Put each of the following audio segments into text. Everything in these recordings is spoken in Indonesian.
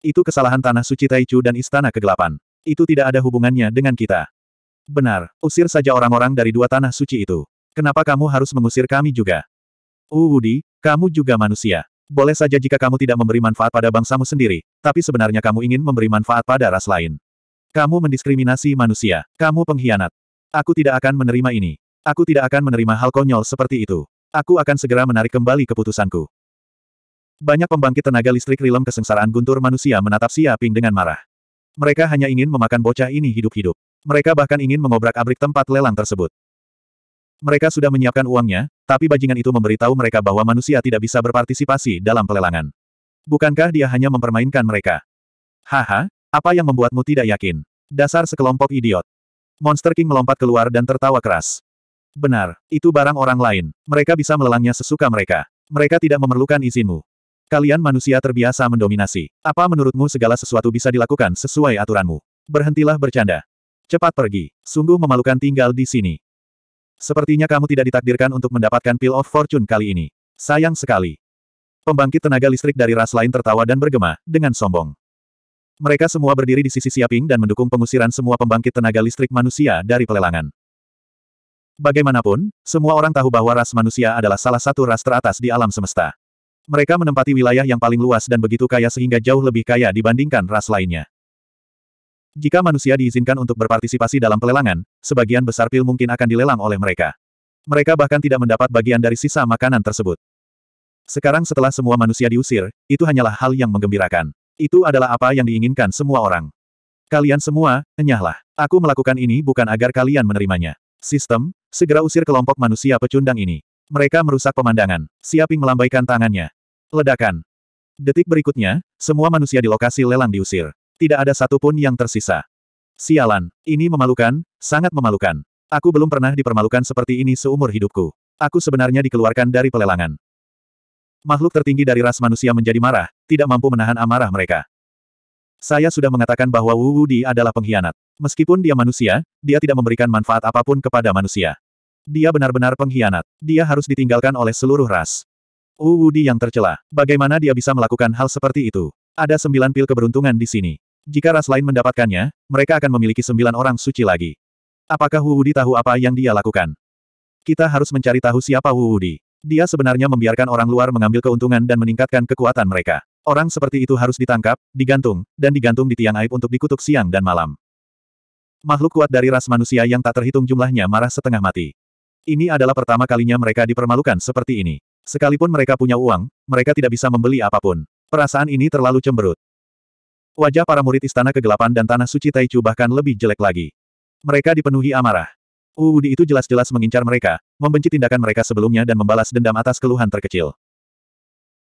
Itu kesalahan tanah suci Taichu dan istana kegelapan. Itu tidak ada hubungannya dengan kita. Benar, usir saja orang-orang dari dua tanah suci itu. Kenapa kamu harus mengusir kami juga? Uwudi, uh, kamu juga manusia. Boleh saja jika kamu tidak memberi manfaat pada bangsamu sendiri, tapi sebenarnya kamu ingin memberi manfaat pada ras lain. Kamu mendiskriminasi manusia. Kamu pengkhianat. Aku tidak akan menerima ini. Aku tidak akan menerima hal konyol seperti itu. Aku akan segera menarik kembali keputusanku. Banyak pembangkit tenaga listrik rilem kesengsaraan guntur manusia menatap Xia Ping dengan marah. Mereka hanya ingin memakan bocah ini hidup-hidup. Mereka bahkan ingin mengobrak-abrik tempat lelang tersebut. Mereka sudah menyiapkan uangnya, tapi bajingan itu memberitahu mereka bahwa manusia tidak bisa berpartisipasi dalam pelelangan. Bukankah dia hanya mempermainkan mereka? Haha, apa yang membuatmu tidak yakin? Dasar sekelompok idiot. Monster King melompat keluar dan tertawa keras. Benar, itu barang orang lain. Mereka bisa melelangnya sesuka mereka. Mereka tidak memerlukan izinmu. Kalian manusia terbiasa mendominasi. Apa menurutmu segala sesuatu bisa dilakukan sesuai aturanmu? Berhentilah bercanda. Cepat pergi. Sungguh memalukan tinggal di sini. Sepertinya kamu tidak ditakdirkan untuk mendapatkan Pill of Fortune kali ini. Sayang sekali. Pembangkit tenaga listrik dari ras lain tertawa dan bergema, dengan sombong. Mereka semua berdiri di sisi Siaping dan mendukung pengusiran semua pembangkit tenaga listrik manusia dari pelelangan. Bagaimanapun, semua orang tahu bahwa ras manusia adalah salah satu ras teratas di alam semesta. Mereka menempati wilayah yang paling luas dan begitu kaya sehingga jauh lebih kaya dibandingkan ras lainnya. Jika manusia diizinkan untuk berpartisipasi dalam pelelangan, sebagian besar pil mungkin akan dilelang oleh mereka. Mereka bahkan tidak mendapat bagian dari sisa makanan tersebut. Sekarang setelah semua manusia diusir, itu hanyalah hal yang menggembirakan. Itu adalah apa yang diinginkan semua orang. Kalian semua, enyahlah. Aku melakukan ini bukan agar kalian menerimanya. Sistem, segera usir kelompok manusia pecundang ini. Mereka merusak pemandangan. Siaping melambaikan tangannya. Ledakan. Detik berikutnya, semua manusia di lokasi lelang diusir. Tidak ada satupun yang tersisa. Sialan, ini memalukan, sangat memalukan. Aku belum pernah dipermalukan seperti ini seumur hidupku. Aku sebenarnya dikeluarkan dari pelelangan. Makhluk tertinggi dari ras manusia menjadi marah, tidak mampu menahan amarah mereka. Saya sudah mengatakan bahwa Wu Wudi adalah pengkhianat. Meskipun dia manusia, dia tidak memberikan manfaat apapun kepada manusia. Dia benar-benar pengkhianat. Dia harus ditinggalkan oleh seluruh ras. Wu Di yang tercela. Bagaimana dia bisa melakukan hal seperti itu? Ada sembilan pil keberuntungan di sini. Jika ras lain mendapatkannya, mereka akan memiliki sembilan orang suci lagi. Apakah Wu Di tahu apa yang dia lakukan? Kita harus mencari tahu siapa Wu Di. Dia sebenarnya membiarkan orang luar mengambil keuntungan dan meningkatkan kekuatan mereka. Orang seperti itu harus ditangkap, digantung, dan digantung di tiang aib untuk dikutuk siang dan malam. Makhluk kuat dari ras manusia yang tak terhitung jumlahnya marah setengah mati. Ini adalah pertama kalinya mereka dipermalukan seperti ini. Sekalipun mereka punya uang, mereka tidak bisa membeli apapun. Perasaan ini terlalu cemberut. Wajah para murid Istana Kegelapan dan Tanah Suci Taichu bahkan lebih jelek lagi. Mereka dipenuhi amarah. Uudi itu jelas-jelas mengincar mereka, membenci tindakan mereka sebelumnya dan membalas dendam atas keluhan terkecil.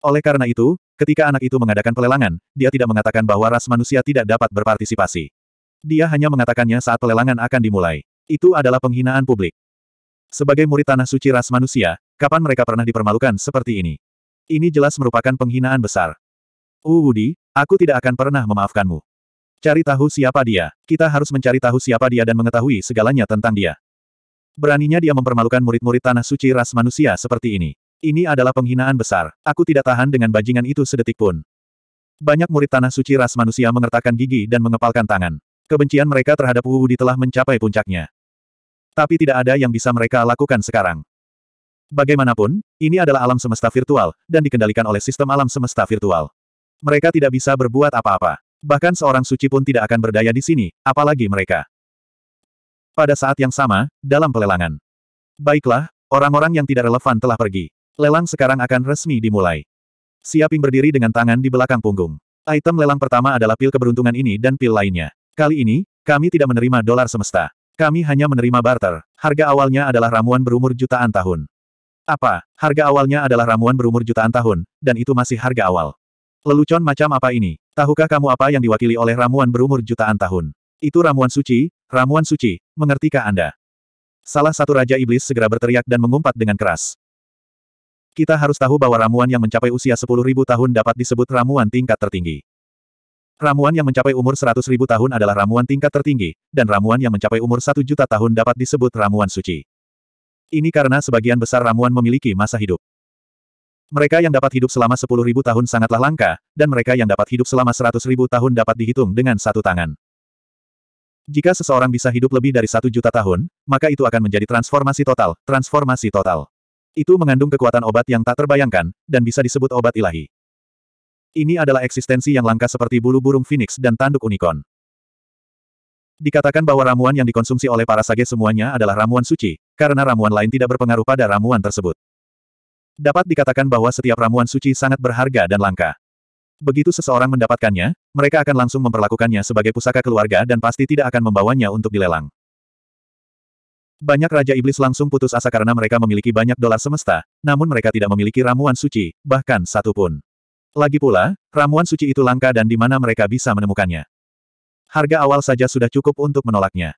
Oleh karena itu, ketika anak itu mengadakan pelelangan, dia tidak mengatakan bahwa ras manusia tidak dapat berpartisipasi. Dia hanya mengatakannya saat pelelangan akan dimulai. Itu adalah penghinaan publik. Sebagai murid tanah suci ras manusia, kapan mereka pernah dipermalukan seperti ini? Ini jelas merupakan penghinaan besar. Uwudi, uh, aku tidak akan pernah memaafkanmu. Cari tahu siapa dia. Kita harus mencari tahu siapa dia dan mengetahui segalanya tentang dia. Beraninya dia mempermalukan murid-murid tanah suci ras manusia seperti ini. Ini adalah penghinaan besar. Aku tidak tahan dengan bajingan itu sedetik pun. Banyak murid tanah suci ras manusia mengertakkan gigi dan mengepalkan tangan. Kebencian mereka terhadap Uudi telah mencapai puncaknya. Tapi tidak ada yang bisa mereka lakukan sekarang. Bagaimanapun, ini adalah alam semesta virtual, dan dikendalikan oleh sistem alam semesta virtual. Mereka tidak bisa berbuat apa-apa. Bahkan seorang suci pun tidak akan berdaya di sini, apalagi mereka. Pada saat yang sama, dalam pelelangan. Baiklah, orang-orang yang tidak relevan telah pergi. Lelang sekarang akan resmi dimulai. Siaping berdiri dengan tangan di belakang punggung. Item lelang pertama adalah pil keberuntungan ini dan pil lainnya. Kali ini, kami tidak menerima dolar semesta. Kami hanya menerima barter. Harga awalnya adalah ramuan berumur jutaan tahun. Apa? Harga awalnya adalah ramuan berumur jutaan tahun, dan itu masih harga awal. Lelucon macam apa ini? Tahukah kamu apa yang diwakili oleh ramuan berumur jutaan tahun? Itu ramuan suci, ramuan suci, mengertikah Anda? Salah satu Raja Iblis segera berteriak dan mengumpat dengan keras. Kita harus tahu bahwa ramuan yang mencapai usia 10.000 tahun dapat disebut ramuan tingkat tertinggi. Ramuan yang mencapai umur 100.000 tahun adalah ramuan tingkat tertinggi, dan ramuan yang mencapai umur 1 juta tahun dapat disebut ramuan suci. Ini karena sebagian besar ramuan memiliki masa hidup. Mereka yang dapat hidup selama 10.000 tahun sangatlah langka, dan mereka yang dapat hidup selama 100.000 tahun dapat dihitung dengan satu tangan. Jika seseorang bisa hidup lebih dari satu juta tahun, maka itu akan menjadi transformasi total, transformasi total. Itu mengandung kekuatan obat yang tak terbayangkan, dan bisa disebut obat ilahi. Ini adalah eksistensi yang langka seperti bulu burung phoenix dan tanduk unicorn. Dikatakan bahwa ramuan yang dikonsumsi oleh para sage semuanya adalah ramuan suci, karena ramuan lain tidak berpengaruh pada ramuan tersebut. Dapat dikatakan bahwa setiap ramuan suci sangat berharga dan langka. Begitu seseorang mendapatkannya, mereka akan langsung memperlakukannya sebagai pusaka keluarga dan pasti tidak akan membawanya untuk dilelang. Banyak Raja Iblis langsung putus asa karena mereka memiliki banyak dolar semesta, namun mereka tidak memiliki ramuan suci, bahkan satu pun. Lagi pula, ramuan suci itu langka dan di mana mereka bisa menemukannya. Harga awal saja sudah cukup untuk menolaknya.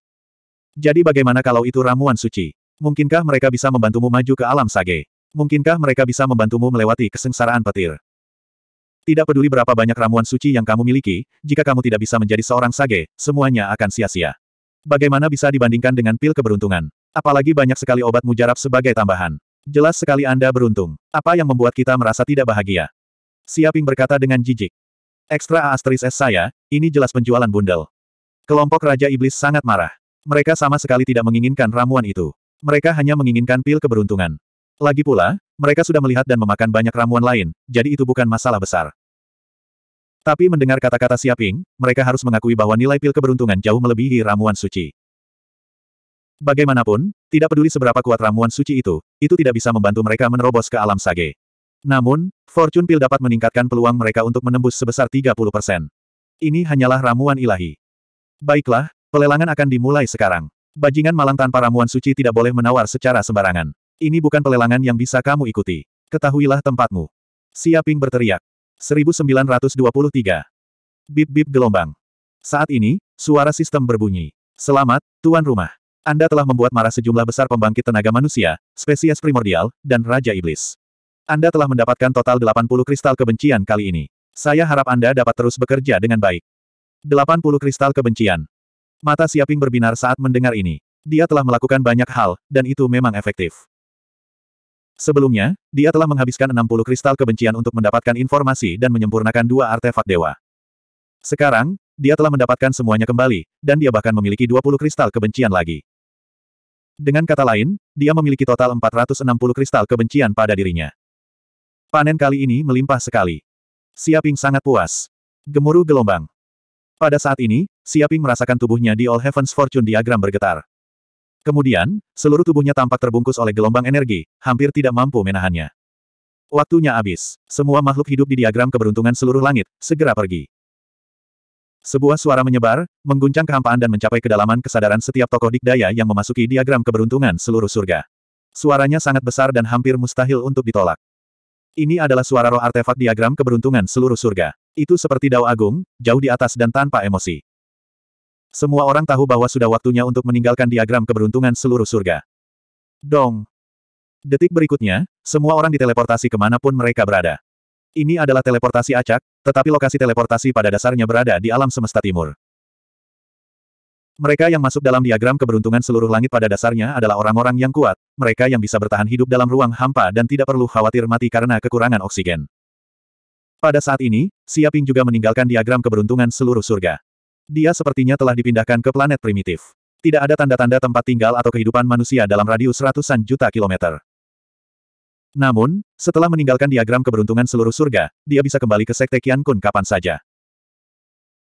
Jadi bagaimana kalau itu ramuan suci? Mungkinkah mereka bisa membantumu maju ke alam sage? Mungkinkah mereka bisa membantumu melewati kesengsaraan petir? Tidak peduli berapa banyak ramuan suci yang kamu miliki, jika kamu tidak bisa menjadi seorang sage, semuanya akan sia-sia. Bagaimana bisa dibandingkan dengan pil keberuntungan? Apalagi banyak sekali obat mujarab sebagai tambahan. Jelas sekali Anda beruntung. Apa yang membuat kita merasa tidak bahagia? Siaping berkata dengan jijik. Ekstra A asteris S saya, ini jelas penjualan bundel. Kelompok Raja Iblis sangat marah. Mereka sama sekali tidak menginginkan ramuan itu. Mereka hanya menginginkan pil keberuntungan. Lagi pula, mereka sudah melihat dan memakan banyak ramuan lain, jadi itu bukan masalah besar. Tapi mendengar kata-kata Siaping, mereka harus mengakui bahwa nilai pil keberuntungan jauh melebihi ramuan suci. Bagaimanapun, tidak peduli seberapa kuat ramuan suci itu, itu tidak bisa membantu mereka menerobos ke alam sage. Namun, Fortune Pill dapat meningkatkan peluang mereka untuk menembus sebesar 30 Ini hanyalah ramuan ilahi. Baiklah, pelelangan akan dimulai sekarang. Bajingan malang tanpa ramuan suci tidak boleh menawar secara sembarangan. Ini bukan pelelangan yang bisa kamu ikuti. Ketahuilah tempatmu. Siaping berteriak. 1923. Bip-bip gelombang. Saat ini, suara sistem berbunyi. Selamat, Tuan Rumah. Anda telah membuat marah sejumlah besar pembangkit tenaga manusia, spesies primordial, dan Raja Iblis. Anda telah mendapatkan total 80 kristal kebencian kali ini. Saya harap Anda dapat terus bekerja dengan baik. 80 kristal kebencian. Mata Siaping berbinar saat mendengar ini. Dia telah melakukan banyak hal, dan itu memang efektif. Sebelumnya, dia telah menghabiskan 60 kristal kebencian untuk mendapatkan informasi dan menyempurnakan dua artefak dewa. Sekarang, dia telah mendapatkan semuanya kembali, dan dia bahkan memiliki 20 kristal kebencian lagi. Dengan kata lain, dia memiliki total 460 kristal kebencian pada dirinya. Panen kali ini melimpah sekali. Siaping sangat puas. Gemuruh gelombang. Pada saat ini, Siaping merasakan tubuhnya di All Heavens Fortune Diagram bergetar. Kemudian, seluruh tubuhnya tampak terbungkus oleh gelombang energi, hampir tidak mampu menahannya. Waktunya habis. Semua makhluk hidup di diagram keberuntungan seluruh langit, segera pergi. Sebuah suara menyebar, mengguncang kehampaan dan mencapai kedalaman kesadaran setiap tokoh dikdaya yang memasuki diagram keberuntungan seluruh surga. Suaranya sangat besar dan hampir mustahil untuk ditolak. Ini adalah suara roh artefak diagram keberuntungan seluruh surga. Itu seperti dao agung, jauh di atas dan tanpa emosi. Semua orang tahu bahwa sudah waktunya untuk meninggalkan diagram keberuntungan seluruh surga. Dong. Detik berikutnya, semua orang diteleportasi kemanapun mereka berada. Ini adalah teleportasi acak, tetapi lokasi teleportasi pada dasarnya berada di alam semesta timur. Mereka yang masuk dalam diagram keberuntungan seluruh langit pada dasarnya adalah orang-orang yang kuat, mereka yang bisa bertahan hidup dalam ruang hampa dan tidak perlu khawatir mati karena kekurangan oksigen. Pada saat ini, Siaping juga meninggalkan diagram keberuntungan seluruh surga. Dia sepertinya telah dipindahkan ke planet primitif. Tidak ada tanda-tanda tempat tinggal atau kehidupan manusia dalam radius ratusan juta kilometer. Namun, setelah meninggalkan diagram keberuntungan seluruh surga, dia bisa kembali ke Sekte Kian Kun kapan saja.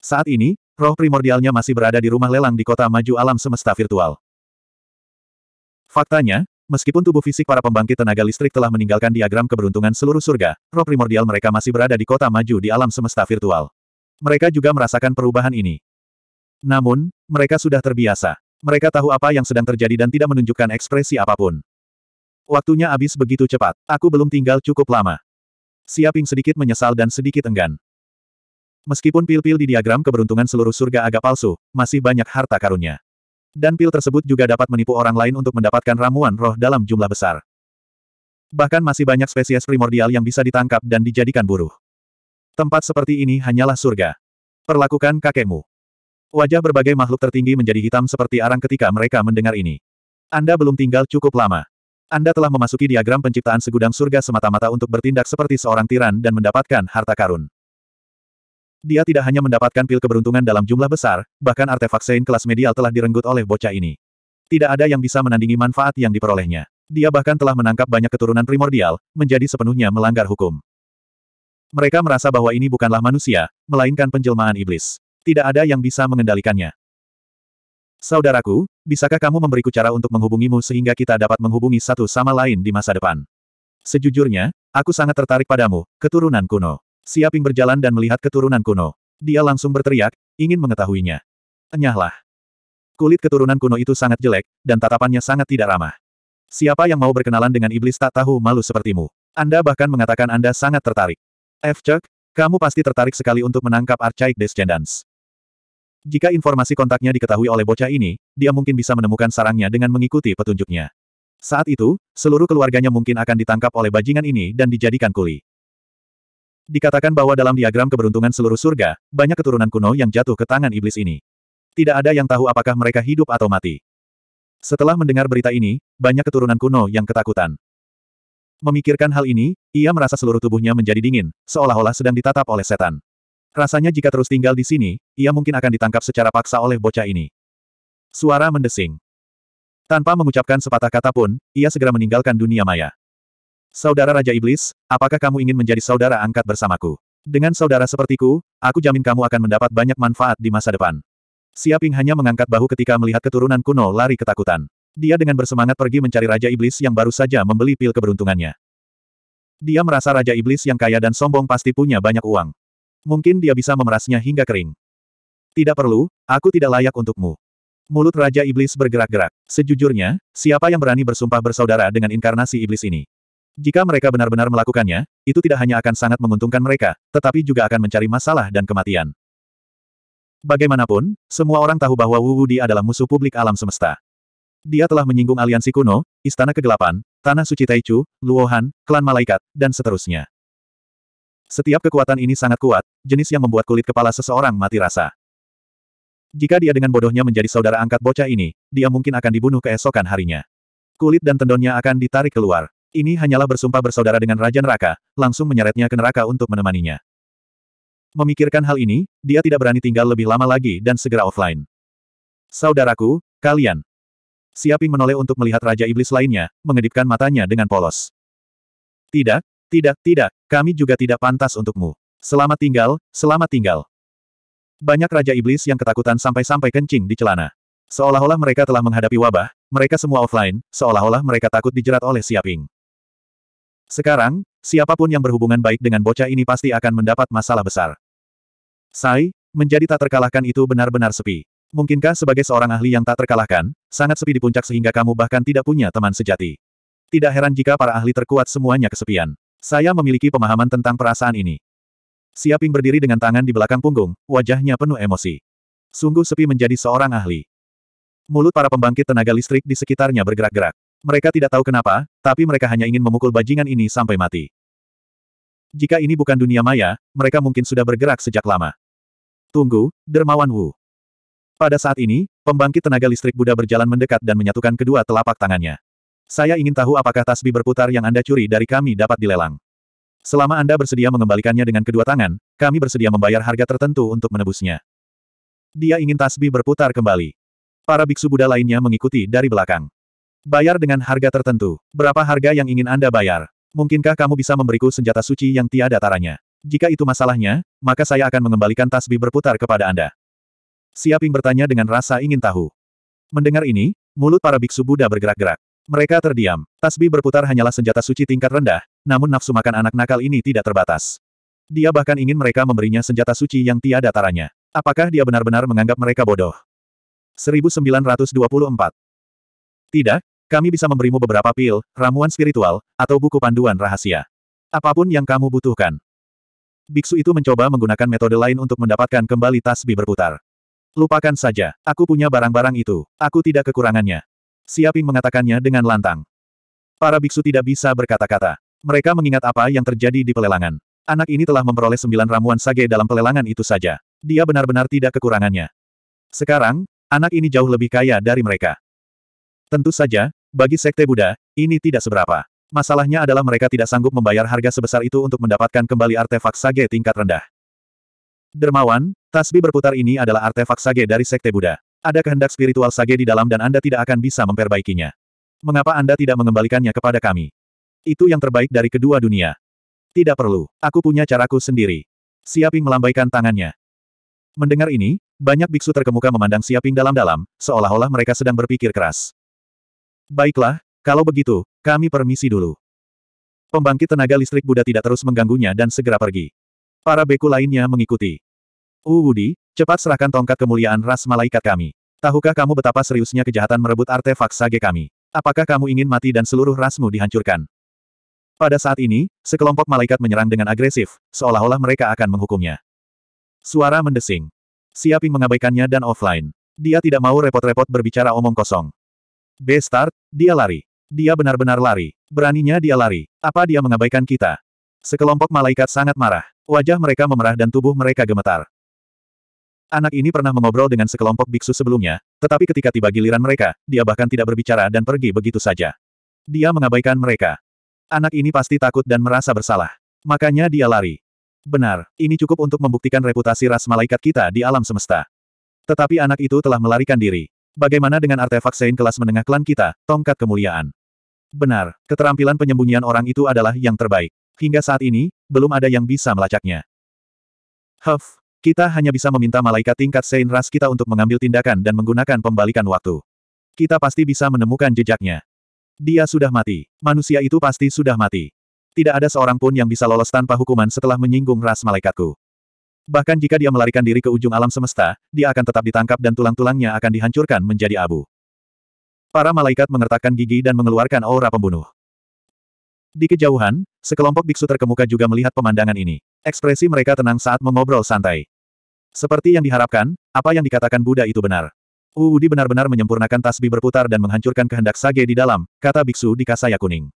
Saat ini, Roh primordialnya masih berada di rumah lelang di kota maju alam semesta virtual. Faktanya, meskipun tubuh fisik para pembangkit tenaga listrik telah meninggalkan diagram keberuntungan seluruh surga, roh primordial mereka masih berada di kota maju di alam semesta virtual. Mereka juga merasakan perubahan ini. Namun, mereka sudah terbiasa. Mereka tahu apa yang sedang terjadi dan tidak menunjukkan ekspresi apapun. Waktunya habis begitu cepat. Aku belum tinggal cukup lama. Siaping sedikit menyesal dan sedikit enggan. Meskipun pil-pil di diagram keberuntungan seluruh surga agak palsu, masih banyak harta karunnya. Dan pil tersebut juga dapat menipu orang lain untuk mendapatkan ramuan roh dalam jumlah besar. Bahkan masih banyak spesies primordial yang bisa ditangkap dan dijadikan buruh. Tempat seperti ini hanyalah surga. Perlakukan kakekmu. Wajah berbagai makhluk tertinggi menjadi hitam seperti arang ketika mereka mendengar ini. Anda belum tinggal cukup lama. Anda telah memasuki diagram penciptaan segudang surga semata-mata untuk bertindak seperti seorang tiran dan mendapatkan harta karun. Dia tidak hanya mendapatkan pil keberuntungan dalam jumlah besar, bahkan artefak Sein kelas medial telah direnggut oleh bocah ini. Tidak ada yang bisa menandingi manfaat yang diperolehnya. Dia bahkan telah menangkap banyak keturunan primordial, menjadi sepenuhnya melanggar hukum. Mereka merasa bahwa ini bukanlah manusia, melainkan penjelmaan iblis. Tidak ada yang bisa mengendalikannya. Saudaraku, bisakah kamu memberiku cara untuk menghubungimu sehingga kita dapat menghubungi satu sama lain di masa depan? Sejujurnya, aku sangat tertarik padamu, keturunan kuno. Siaping berjalan dan melihat keturunan kuno. Dia langsung berteriak, ingin mengetahuinya. Enyahlah. Kulit keturunan kuno itu sangat jelek, dan tatapannya sangat tidak ramah. Siapa yang mau berkenalan dengan iblis tak tahu malu sepertimu? Anda bahkan mengatakan Anda sangat tertarik. F. Chuck, kamu pasti tertarik sekali untuk menangkap Archaic Descendants. Jika informasi kontaknya diketahui oleh bocah ini, dia mungkin bisa menemukan sarangnya dengan mengikuti petunjuknya. Saat itu, seluruh keluarganya mungkin akan ditangkap oleh bajingan ini dan dijadikan kuli. Dikatakan bahwa dalam diagram keberuntungan seluruh surga, banyak keturunan kuno yang jatuh ke tangan iblis ini. Tidak ada yang tahu apakah mereka hidup atau mati. Setelah mendengar berita ini, banyak keturunan kuno yang ketakutan. Memikirkan hal ini, ia merasa seluruh tubuhnya menjadi dingin, seolah-olah sedang ditatap oleh setan. Rasanya jika terus tinggal di sini, ia mungkin akan ditangkap secara paksa oleh bocah ini. Suara mendesing. Tanpa mengucapkan sepatah kata pun, ia segera meninggalkan dunia maya. Saudara Raja Iblis, apakah kamu ingin menjadi saudara angkat bersamaku? Dengan saudara sepertiku, aku jamin kamu akan mendapat banyak manfaat di masa depan. Siaping hanya mengangkat bahu ketika melihat keturunan kuno lari ketakutan. Dia dengan bersemangat pergi mencari Raja Iblis yang baru saja membeli pil keberuntungannya. Dia merasa Raja Iblis yang kaya dan sombong pasti punya banyak uang. Mungkin dia bisa memerasnya hingga kering. Tidak perlu, aku tidak layak untukmu. Mulut Raja Iblis bergerak-gerak. Sejujurnya, siapa yang berani bersumpah bersaudara dengan inkarnasi iblis ini? Jika mereka benar-benar melakukannya, itu tidak hanya akan sangat menguntungkan mereka, tetapi juga akan mencari masalah dan kematian. Bagaimanapun, semua orang tahu bahwa Wu Wudi adalah musuh publik alam semesta. Dia telah menyinggung aliansi kuno, Istana Kegelapan, Tanah Suci Taichu, Luohan, Klan Malaikat, dan seterusnya. Setiap kekuatan ini sangat kuat, jenis yang membuat kulit kepala seseorang mati rasa. Jika dia dengan bodohnya menjadi saudara angkat bocah ini, dia mungkin akan dibunuh keesokan harinya. Kulit dan tendonnya akan ditarik keluar. Ini hanyalah bersumpah bersaudara dengan Raja Neraka, langsung menyeretnya ke neraka untuk menemaninya. Memikirkan hal ini, dia tidak berani tinggal lebih lama lagi dan segera offline. Saudaraku, kalian. Siaping menoleh untuk melihat Raja Iblis lainnya, mengedipkan matanya dengan polos. Tidak, tidak, tidak, kami juga tidak pantas untukmu. Selamat tinggal, selamat tinggal. Banyak Raja Iblis yang ketakutan sampai-sampai kencing di celana. Seolah-olah mereka telah menghadapi wabah, mereka semua offline, seolah-olah mereka takut dijerat oleh Siaping. Sekarang, siapapun yang berhubungan baik dengan bocah ini pasti akan mendapat masalah besar. Sai, menjadi tak terkalahkan itu benar-benar sepi. Mungkinkah sebagai seorang ahli yang tak terkalahkan, sangat sepi di puncak sehingga kamu bahkan tidak punya teman sejati? Tidak heran jika para ahli terkuat semuanya kesepian. Saya memiliki pemahaman tentang perasaan ini. Siaping berdiri dengan tangan di belakang punggung, wajahnya penuh emosi. Sungguh sepi menjadi seorang ahli. Mulut para pembangkit tenaga listrik di sekitarnya bergerak-gerak. Mereka tidak tahu kenapa, tapi mereka hanya ingin memukul bajingan ini sampai mati. Jika ini bukan dunia maya, mereka mungkin sudah bergerak sejak lama. Tunggu, Dermawan Wu. Pada saat ini, pembangkit tenaga listrik Buddha berjalan mendekat dan menyatukan kedua telapak tangannya. Saya ingin tahu apakah tasbih berputar yang Anda curi dari kami dapat dilelang. Selama Anda bersedia mengembalikannya dengan kedua tangan, kami bersedia membayar harga tertentu untuk menebusnya. Dia ingin tasbih berputar kembali. Para biksu Buddha lainnya mengikuti dari belakang. Bayar dengan harga tertentu. Berapa harga yang ingin Anda bayar? Mungkinkah kamu bisa memberiku senjata suci yang tiada taranya? Jika itu masalahnya, maka saya akan mengembalikan tasbih berputar kepada Anda. Siaping bertanya dengan rasa ingin tahu. Mendengar ini, mulut para biksu Buddha bergerak-gerak. Mereka terdiam. Tasbih berputar hanyalah senjata suci tingkat rendah, namun nafsu makan anak nakal ini tidak terbatas. Dia bahkan ingin mereka memberinya senjata suci yang tiada taranya. Apakah dia benar-benar menganggap mereka bodoh? 1924 tidak, kami bisa memberimu beberapa pil, ramuan spiritual, atau buku panduan rahasia. Apapun yang kamu butuhkan. Biksu itu mencoba menggunakan metode lain untuk mendapatkan kembali tasbih berputar. Lupakan saja, aku punya barang-barang itu, aku tidak kekurangannya. Siaping mengatakannya dengan lantang. Para biksu tidak bisa berkata-kata. Mereka mengingat apa yang terjadi di pelelangan. Anak ini telah memperoleh sembilan ramuan sage dalam pelelangan itu saja. Dia benar-benar tidak kekurangannya. Sekarang, anak ini jauh lebih kaya dari mereka. Tentu saja, bagi Sekte Buddha, ini tidak seberapa. Masalahnya adalah mereka tidak sanggup membayar harga sebesar itu untuk mendapatkan kembali artefak sage tingkat rendah. Dermawan, tasbih berputar ini adalah artefak sage dari Sekte Buddha. Ada kehendak spiritual sage di dalam dan Anda tidak akan bisa memperbaikinya. Mengapa Anda tidak mengembalikannya kepada kami? Itu yang terbaik dari kedua dunia. Tidak perlu, aku punya caraku sendiri. Siaping melambaikan tangannya. Mendengar ini, banyak biksu terkemuka memandang Siaping dalam-dalam, seolah-olah mereka sedang berpikir keras. Baiklah, kalau begitu, kami permisi dulu. Pembangkit tenaga listrik Buddha tidak terus mengganggunya dan segera pergi. Para beku lainnya mengikuti. Uwudi, cepat serahkan tongkat kemuliaan ras malaikat kami. Tahukah kamu betapa seriusnya kejahatan merebut artefak sage kami? Apakah kamu ingin mati dan seluruh rasmu dihancurkan? Pada saat ini, sekelompok malaikat menyerang dengan agresif, seolah-olah mereka akan menghukumnya. Suara mendesing. Siaping mengabaikannya dan offline. Dia tidak mau repot-repot berbicara omong kosong. B-Start, dia lari. Dia benar-benar lari. Beraninya dia lari. Apa dia mengabaikan kita? Sekelompok malaikat sangat marah. Wajah mereka memerah dan tubuh mereka gemetar. Anak ini pernah mengobrol dengan sekelompok biksu sebelumnya, tetapi ketika tiba giliran mereka, dia bahkan tidak berbicara dan pergi begitu saja. Dia mengabaikan mereka. Anak ini pasti takut dan merasa bersalah. Makanya dia lari. Benar, ini cukup untuk membuktikan reputasi ras malaikat kita di alam semesta. Tetapi anak itu telah melarikan diri. Bagaimana dengan artefak Sein kelas menengah klan kita, tongkat kemuliaan? Benar, keterampilan penyembunyian orang itu adalah yang terbaik. Hingga saat ini, belum ada yang bisa melacaknya. Huff, kita hanya bisa meminta malaikat tingkat Sein ras kita untuk mengambil tindakan dan menggunakan pembalikan waktu. Kita pasti bisa menemukan jejaknya. Dia sudah mati. Manusia itu pasti sudah mati. Tidak ada seorang pun yang bisa lolos tanpa hukuman setelah menyinggung ras malaikatku. Bahkan jika dia melarikan diri ke ujung alam semesta, dia akan tetap ditangkap dan tulang-tulangnya akan dihancurkan menjadi abu. Para malaikat mengertakkan gigi dan mengeluarkan aura pembunuh. Di kejauhan, sekelompok biksu terkemuka juga melihat pemandangan ini. Ekspresi mereka tenang saat mengobrol santai. Seperti yang diharapkan, apa yang dikatakan Buddha itu benar. Uudi benar-benar menyempurnakan tasbih berputar dan menghancurkan kehendak sage di dalam, kata biksu di kasaya kuning.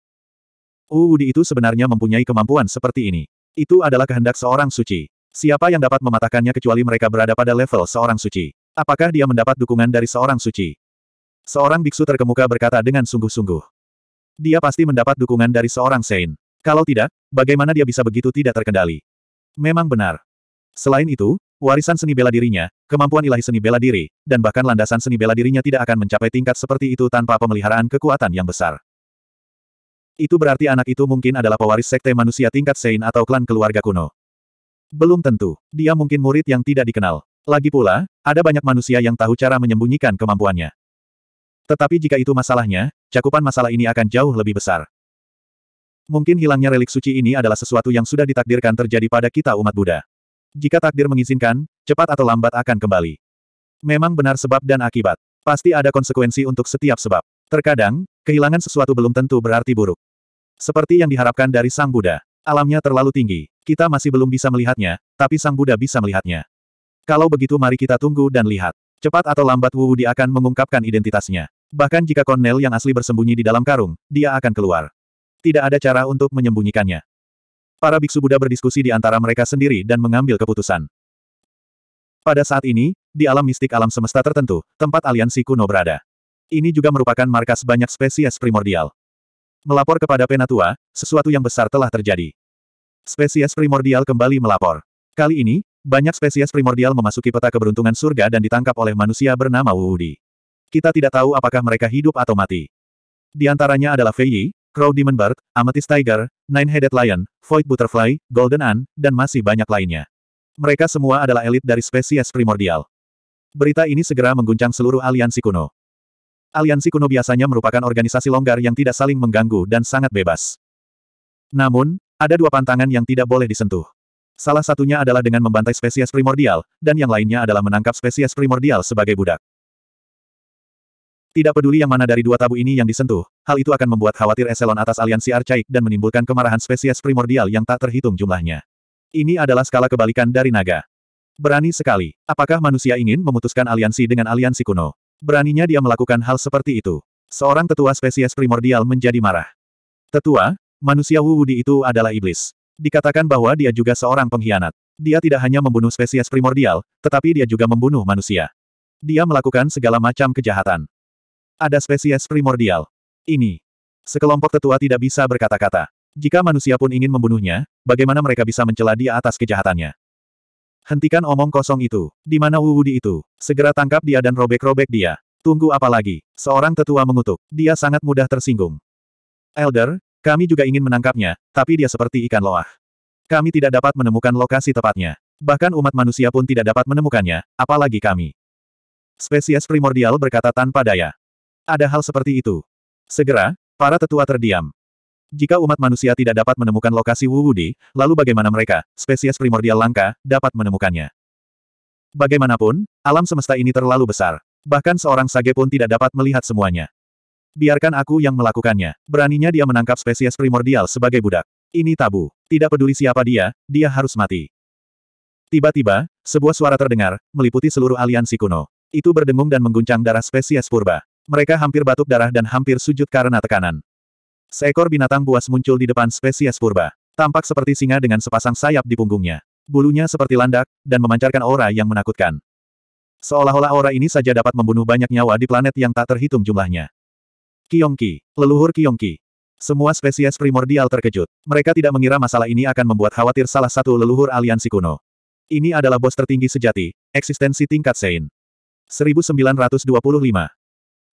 Uudi itu sebenarnya mempunyai kemampuan seperti ini. Itu adalah kehendak seorang suci. Siapa yang dapat mematahkannya kecuali mereka berada pada level seorang suci? Apakah dia mendapat dukungan dari seorang suci? Seorang biksu terkemuka berkata dengan sungguh-sungguh. Dia pasti mendapat dukungan dari seorang Sein. Kalau tidak, bagaimana dia bisa begitu tidak terkendali? Memang benar. Selain itu, warisan seni bela dirinya, kemampuan ilahi seni bela diri, dan bahkan landasan seni bela dirinya tidak akan mencapai tingkat seperti itu tanpa pemeliharaan kekuatan yang besar. Itu berarti anak itu mungkin adalah pewaris sekte manusia tingkat Sein atau klan keluarga kuno. Belum tentu. Dia mungkin murid yang tidak dikenal. Lagi pula, ada banyak manusia yang tahu cara menyembunyikan kemampuannya. Tetapi jika itu masalahnya, cakupan masalah ini akan jauh lebih besar. Mungkin hilangnya relik suci ini adalah sesuatu yang sudah ditakdirkan terjadi pada kita umat Buddha. Jika takdir mengizinkan, cepat atau lambat akan kembali. Memang benar sebab dan akibat. Pasti ada konsekuensi untuk setiap sebab. Terkadang, kehilangan sesuatu belum tentu berarti buruk. Seperti yang diharapkan dari Sang Buddha, alamnya terlalu tinggi. Kita masih belum bisa melihatnya, tapi Sang Buddha bisa melihatnya. Kalau begitu mari kita tunggu dan lihat. Cepat atau lambat Wu Di akan mengungkapkan identitasnya. Bahkan jika Cornell yang asli bersembunyi di dalam karung, dia akan keluar. Tidak ada cara untuk menyembunyikannya. Para biksu Buddha berdiskusi di antara mereka sendiri dan mengambil keputusan. Pada saat ini, di alam mistik alam semesta tertentu, tempat aliansi kuno berada. Ini juga merupakan markas banyak spesies primordial. Melapor kepada Penatua, sesuatu yang besar telah terjadi. Spesies primordial kembali melapor. Kali ini, banyak spesies primordial memasuki peta keberuntungan surga dan ditangkap oleh manusia bernama Wuudi. Kita tidak tahu apakah mereka hidup atau mati. Di antaranya adalah Fei Yi, Crow Demon Bird, Amethyst Tiger, Nine-Headed Lion, Void Butterfly, Golden Ann, dan masih banyak lainnya. Mereka semua adalah elit dari spesies primordial. Berita ini segera mengguncang seluruh aliansi kuno. Aliansi kuno biasanya merupakan organisasi longgar yang tidak saling mengganggu dan sangat bebas. Namun, ada dua pantangan yang tidak boleh disentuh. Salah satunya adalah dengan membantai spesies primordial, dan yang lainnya adalah menangkap spesies primordial sebagai budak. Tidak peduli yang mana dari dua tabu ini yang disentuh, hal itu akan membuat khawatir eselon atas aliansi arcaik dan menimbulkan kemarahan spesies primordial yang tak terhitung jumlahnya. Ini adalah skala kebalikan dari naga. Berani sekali. Apakah manusia ingin memutuskan aliansi dengan aliansi kuno? Beraninya dia melakukan hal seperti itu. Seorang tetua spesies primordial menjadi marah. Tetua, Manusia Wu Wudi itu adalah iblis. Dikatakan bahwa dia juga seorang pengkhianat. Dia tidak hanya membunuh spesies primordial, tetapi dia juga membunuh manusia. Dia melakukan segala macam kejahatan. Ada spesies primordial. Ini. Sekelompok tetua tidak bisa berkata-kata. Jika manusia pun ingin membunuhnya, bagaimana mereka bisa mencela dia atas kejahatannya? Hentikan omong kosong itu. Di mana Wu Wudi itu? Segera tangkap dia dan robek-robek dia. Tunggu apa lagi? Seorang tetua mengutuk. Dia sangat mudah tersinggung. Elder, kami juga ingin menangkapnya, tapi dia seperti ikan loah. Kami tidak dapat menemukan lokasi tepatnya. Bahkan umat manusia pun tidak dapat menemukannya, apalagi kami. Spesies primordial berkata tanpa daya. Ada hal seperti itu. Segera, para tetua terdiam. Jika umat manusia tidak dapat menemukan lokasi Wuwudi, lalu bagaimana mereka, spesies primordial langka, dapat menemukannya? Bagaimanapun, alam semesta ini terlalu besar. Bahkan seorang sage pun tidak dapat melihat semuanya. Biarkan aku yang melakukannya. Beraninya dia menangkap spesies primordial sebagai budak. Ini tabu. Tidak peduli siapa dia, dia harus mati. Tiba-tiba, sebuah suara terdengar, meliputi seluruh aliansi kuno. Itu berdengung dan mengguncang darah spesies purba. Mereka hampir batuk darah dan hampir sujud karena tekanan. Seekor binatang buas muncul di depan spesies purba. Tampak seperti singa dengan sepasang sayap di punggungnya. Bulunya seperti landak, dan memancarkan aura yang menakutkan. Seolah-olah aura ini saja dapat membunuh banyak nyawa di planet yang tak terhitung jumlahnya. Kiongki. Leluhur Kiongki. Semua spesies primordial terkejut. Mereka tidak mengira masalah ini akan membuat khawatir salah satu leluhur aliansi kuno. Ini adalah bos tertinggi sejati, eksistensi tingkat Sein. 1925.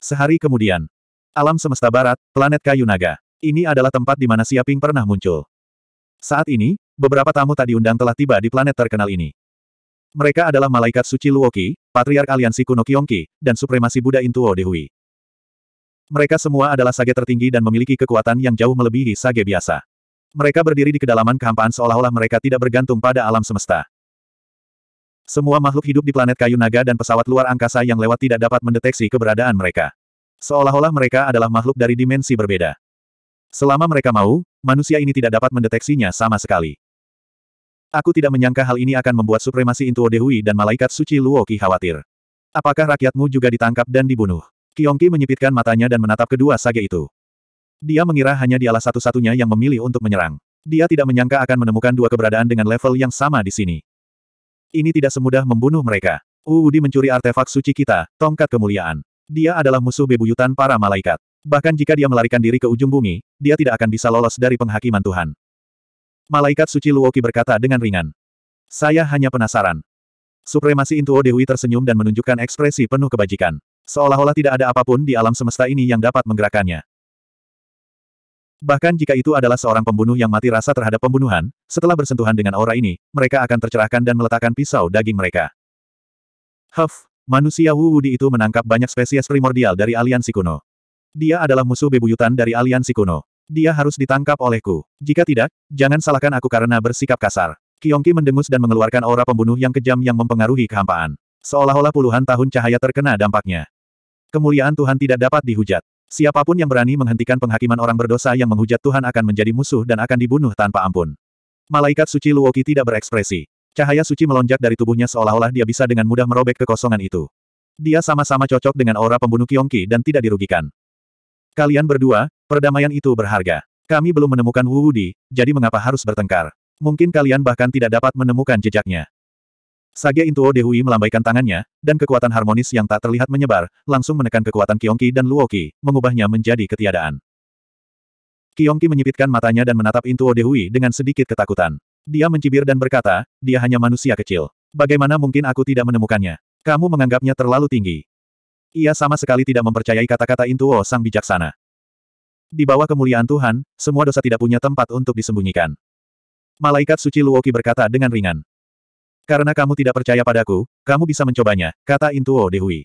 Sehari kemudian. Alam semesta barat, planet kayu naga. Ini adalah tempat di mana Siaping pernah muncul. Saat ini, beberapa tamu tak diundang telah tiba di planet terkenal ini. Mereka adalah malaikat suci Luoki, patriark aliansi kuno Kyongki, dan supremasi Buddha Intuo Dehui. Mereka semua adalah sage tertinggi dan memiliki kekuatan yang jauh melebihi sage biasa. Mereka berdiri di kedalaman kehampaan seolah-olah mereka tidak bergantung pada alam semesta. Semua makhluk hidup di planet kayu naga dan pesawat luar angkasa yang lewat tidak dapat mendeteksi keberadaan mereka. Seolah-olah mereka adalah makhluk dari dimensi berbeda. Selama mereka mau, manusia ini tidak dapat mendeteksinya sama sekali. Aku tidak menyangka hal ini akan membuat supremasi Intuo Dehui dan malaikat suci Luoki khawatir. Apakah rakyatmu juga ditangkap dan dibunuh? Yongki menyipitkan matanya dan menatap kedua sage itu. Dia mengira hanya dialah satu-satunya yang memilih untuk menyerang. Dia tidak menyangka akan menemukan dua keberadaan dengan level yang sama di sini. Ini tidak semudah membunuh mereka. Uudi mencuri artefak suci kita, tongkat kemuliaan. Dia adalah musuh bebuyutan para malaikat. Bahkan jika dia melarikan diri ke ujung bumi, dia tidak akan bisa lolos dari penghakiman Tuhan. Malaikat suci Luoki berkata dengan ringan. Saya hanya penasaran. Supremasi Intuo Dewi tersenyum dan menunjukkan ekspresi penuh kebajikan. Seolah-olah tidak ada apapun di alam semesta ini yang dapat menggerakkannya. Bahkan jika itu adalah seorang pembunuh yang mati rasa terhadap pembunuhan, setelah bersentuhan dengan aura ini, mereka akan tercerahkan dan meletakkan pisau daging mereka. Huff, manusia Wu Wudi itu menangkap banyak spesies primordial dari aliansi kuno. Dia adalah musuh bebuyutan dari aliansi kuno. Dia harus ditangkap olehku. Jika tidak, jangan salahkan aku karena bersikap kasar. Kiongki mendengus dan mengeluarkan aura pembunuh yang kejam yang mempengaruhi kehampaan. Seolah-olah puluhan tahun cahaya terkena dampaknya. Kemuliaan Tuhan tidak dapat dihujat. Siapapun yang berani menghentikan penghakiman orang berdosa yang menghujat Tuhan akan menjadi musuh dan akan dibunuh tanpa ampun. Malaikat suci Luoki tidak berekspresi. Cahaya suci melonjak dari tubuhnya seolah-olah dia bisa dengan mudah merobek kekosongan itu. Dia sama-sama cocok dengan aura pembunuh Kiongki dan tidak dirugikan. Kalian berdua, perdamaian itu berharga. Kami belum menemukan Wu Wudi, jadi mengapa harus bertengkar? Mungkin kalian bahkan tidak dapat menemukan jejaknya. Sage Intuo Dehui melambaikan tangannya, dan kekuatan harmonis yang tak terlihat menyebar, langsung menekan kekuatan Kiongki dan Luoki, mengubahnya menjadi ketiadaan. Kiongki menyipitkan matanya dan menatap Intuo Dehui dengan sedikit ketakutan. Dia mencibir dan berkata, dia hanya manusia kecil. Bagaimana mungkin aku tidak menemukannya? Kamu menganggapnya terlalu tinggi. Ia sama sekali tidak mempercayai kata-kata Intuo sang bijaksana. Di bawah kemuliaan Tuhan, semua dosa tidak punya tempat untuk disembunyikan. Malaikat suci Luoki berkata dengan ringan. Karena kamu tidak percaya padaku, kamu bisa mencobanya, kata Intuo Dehui.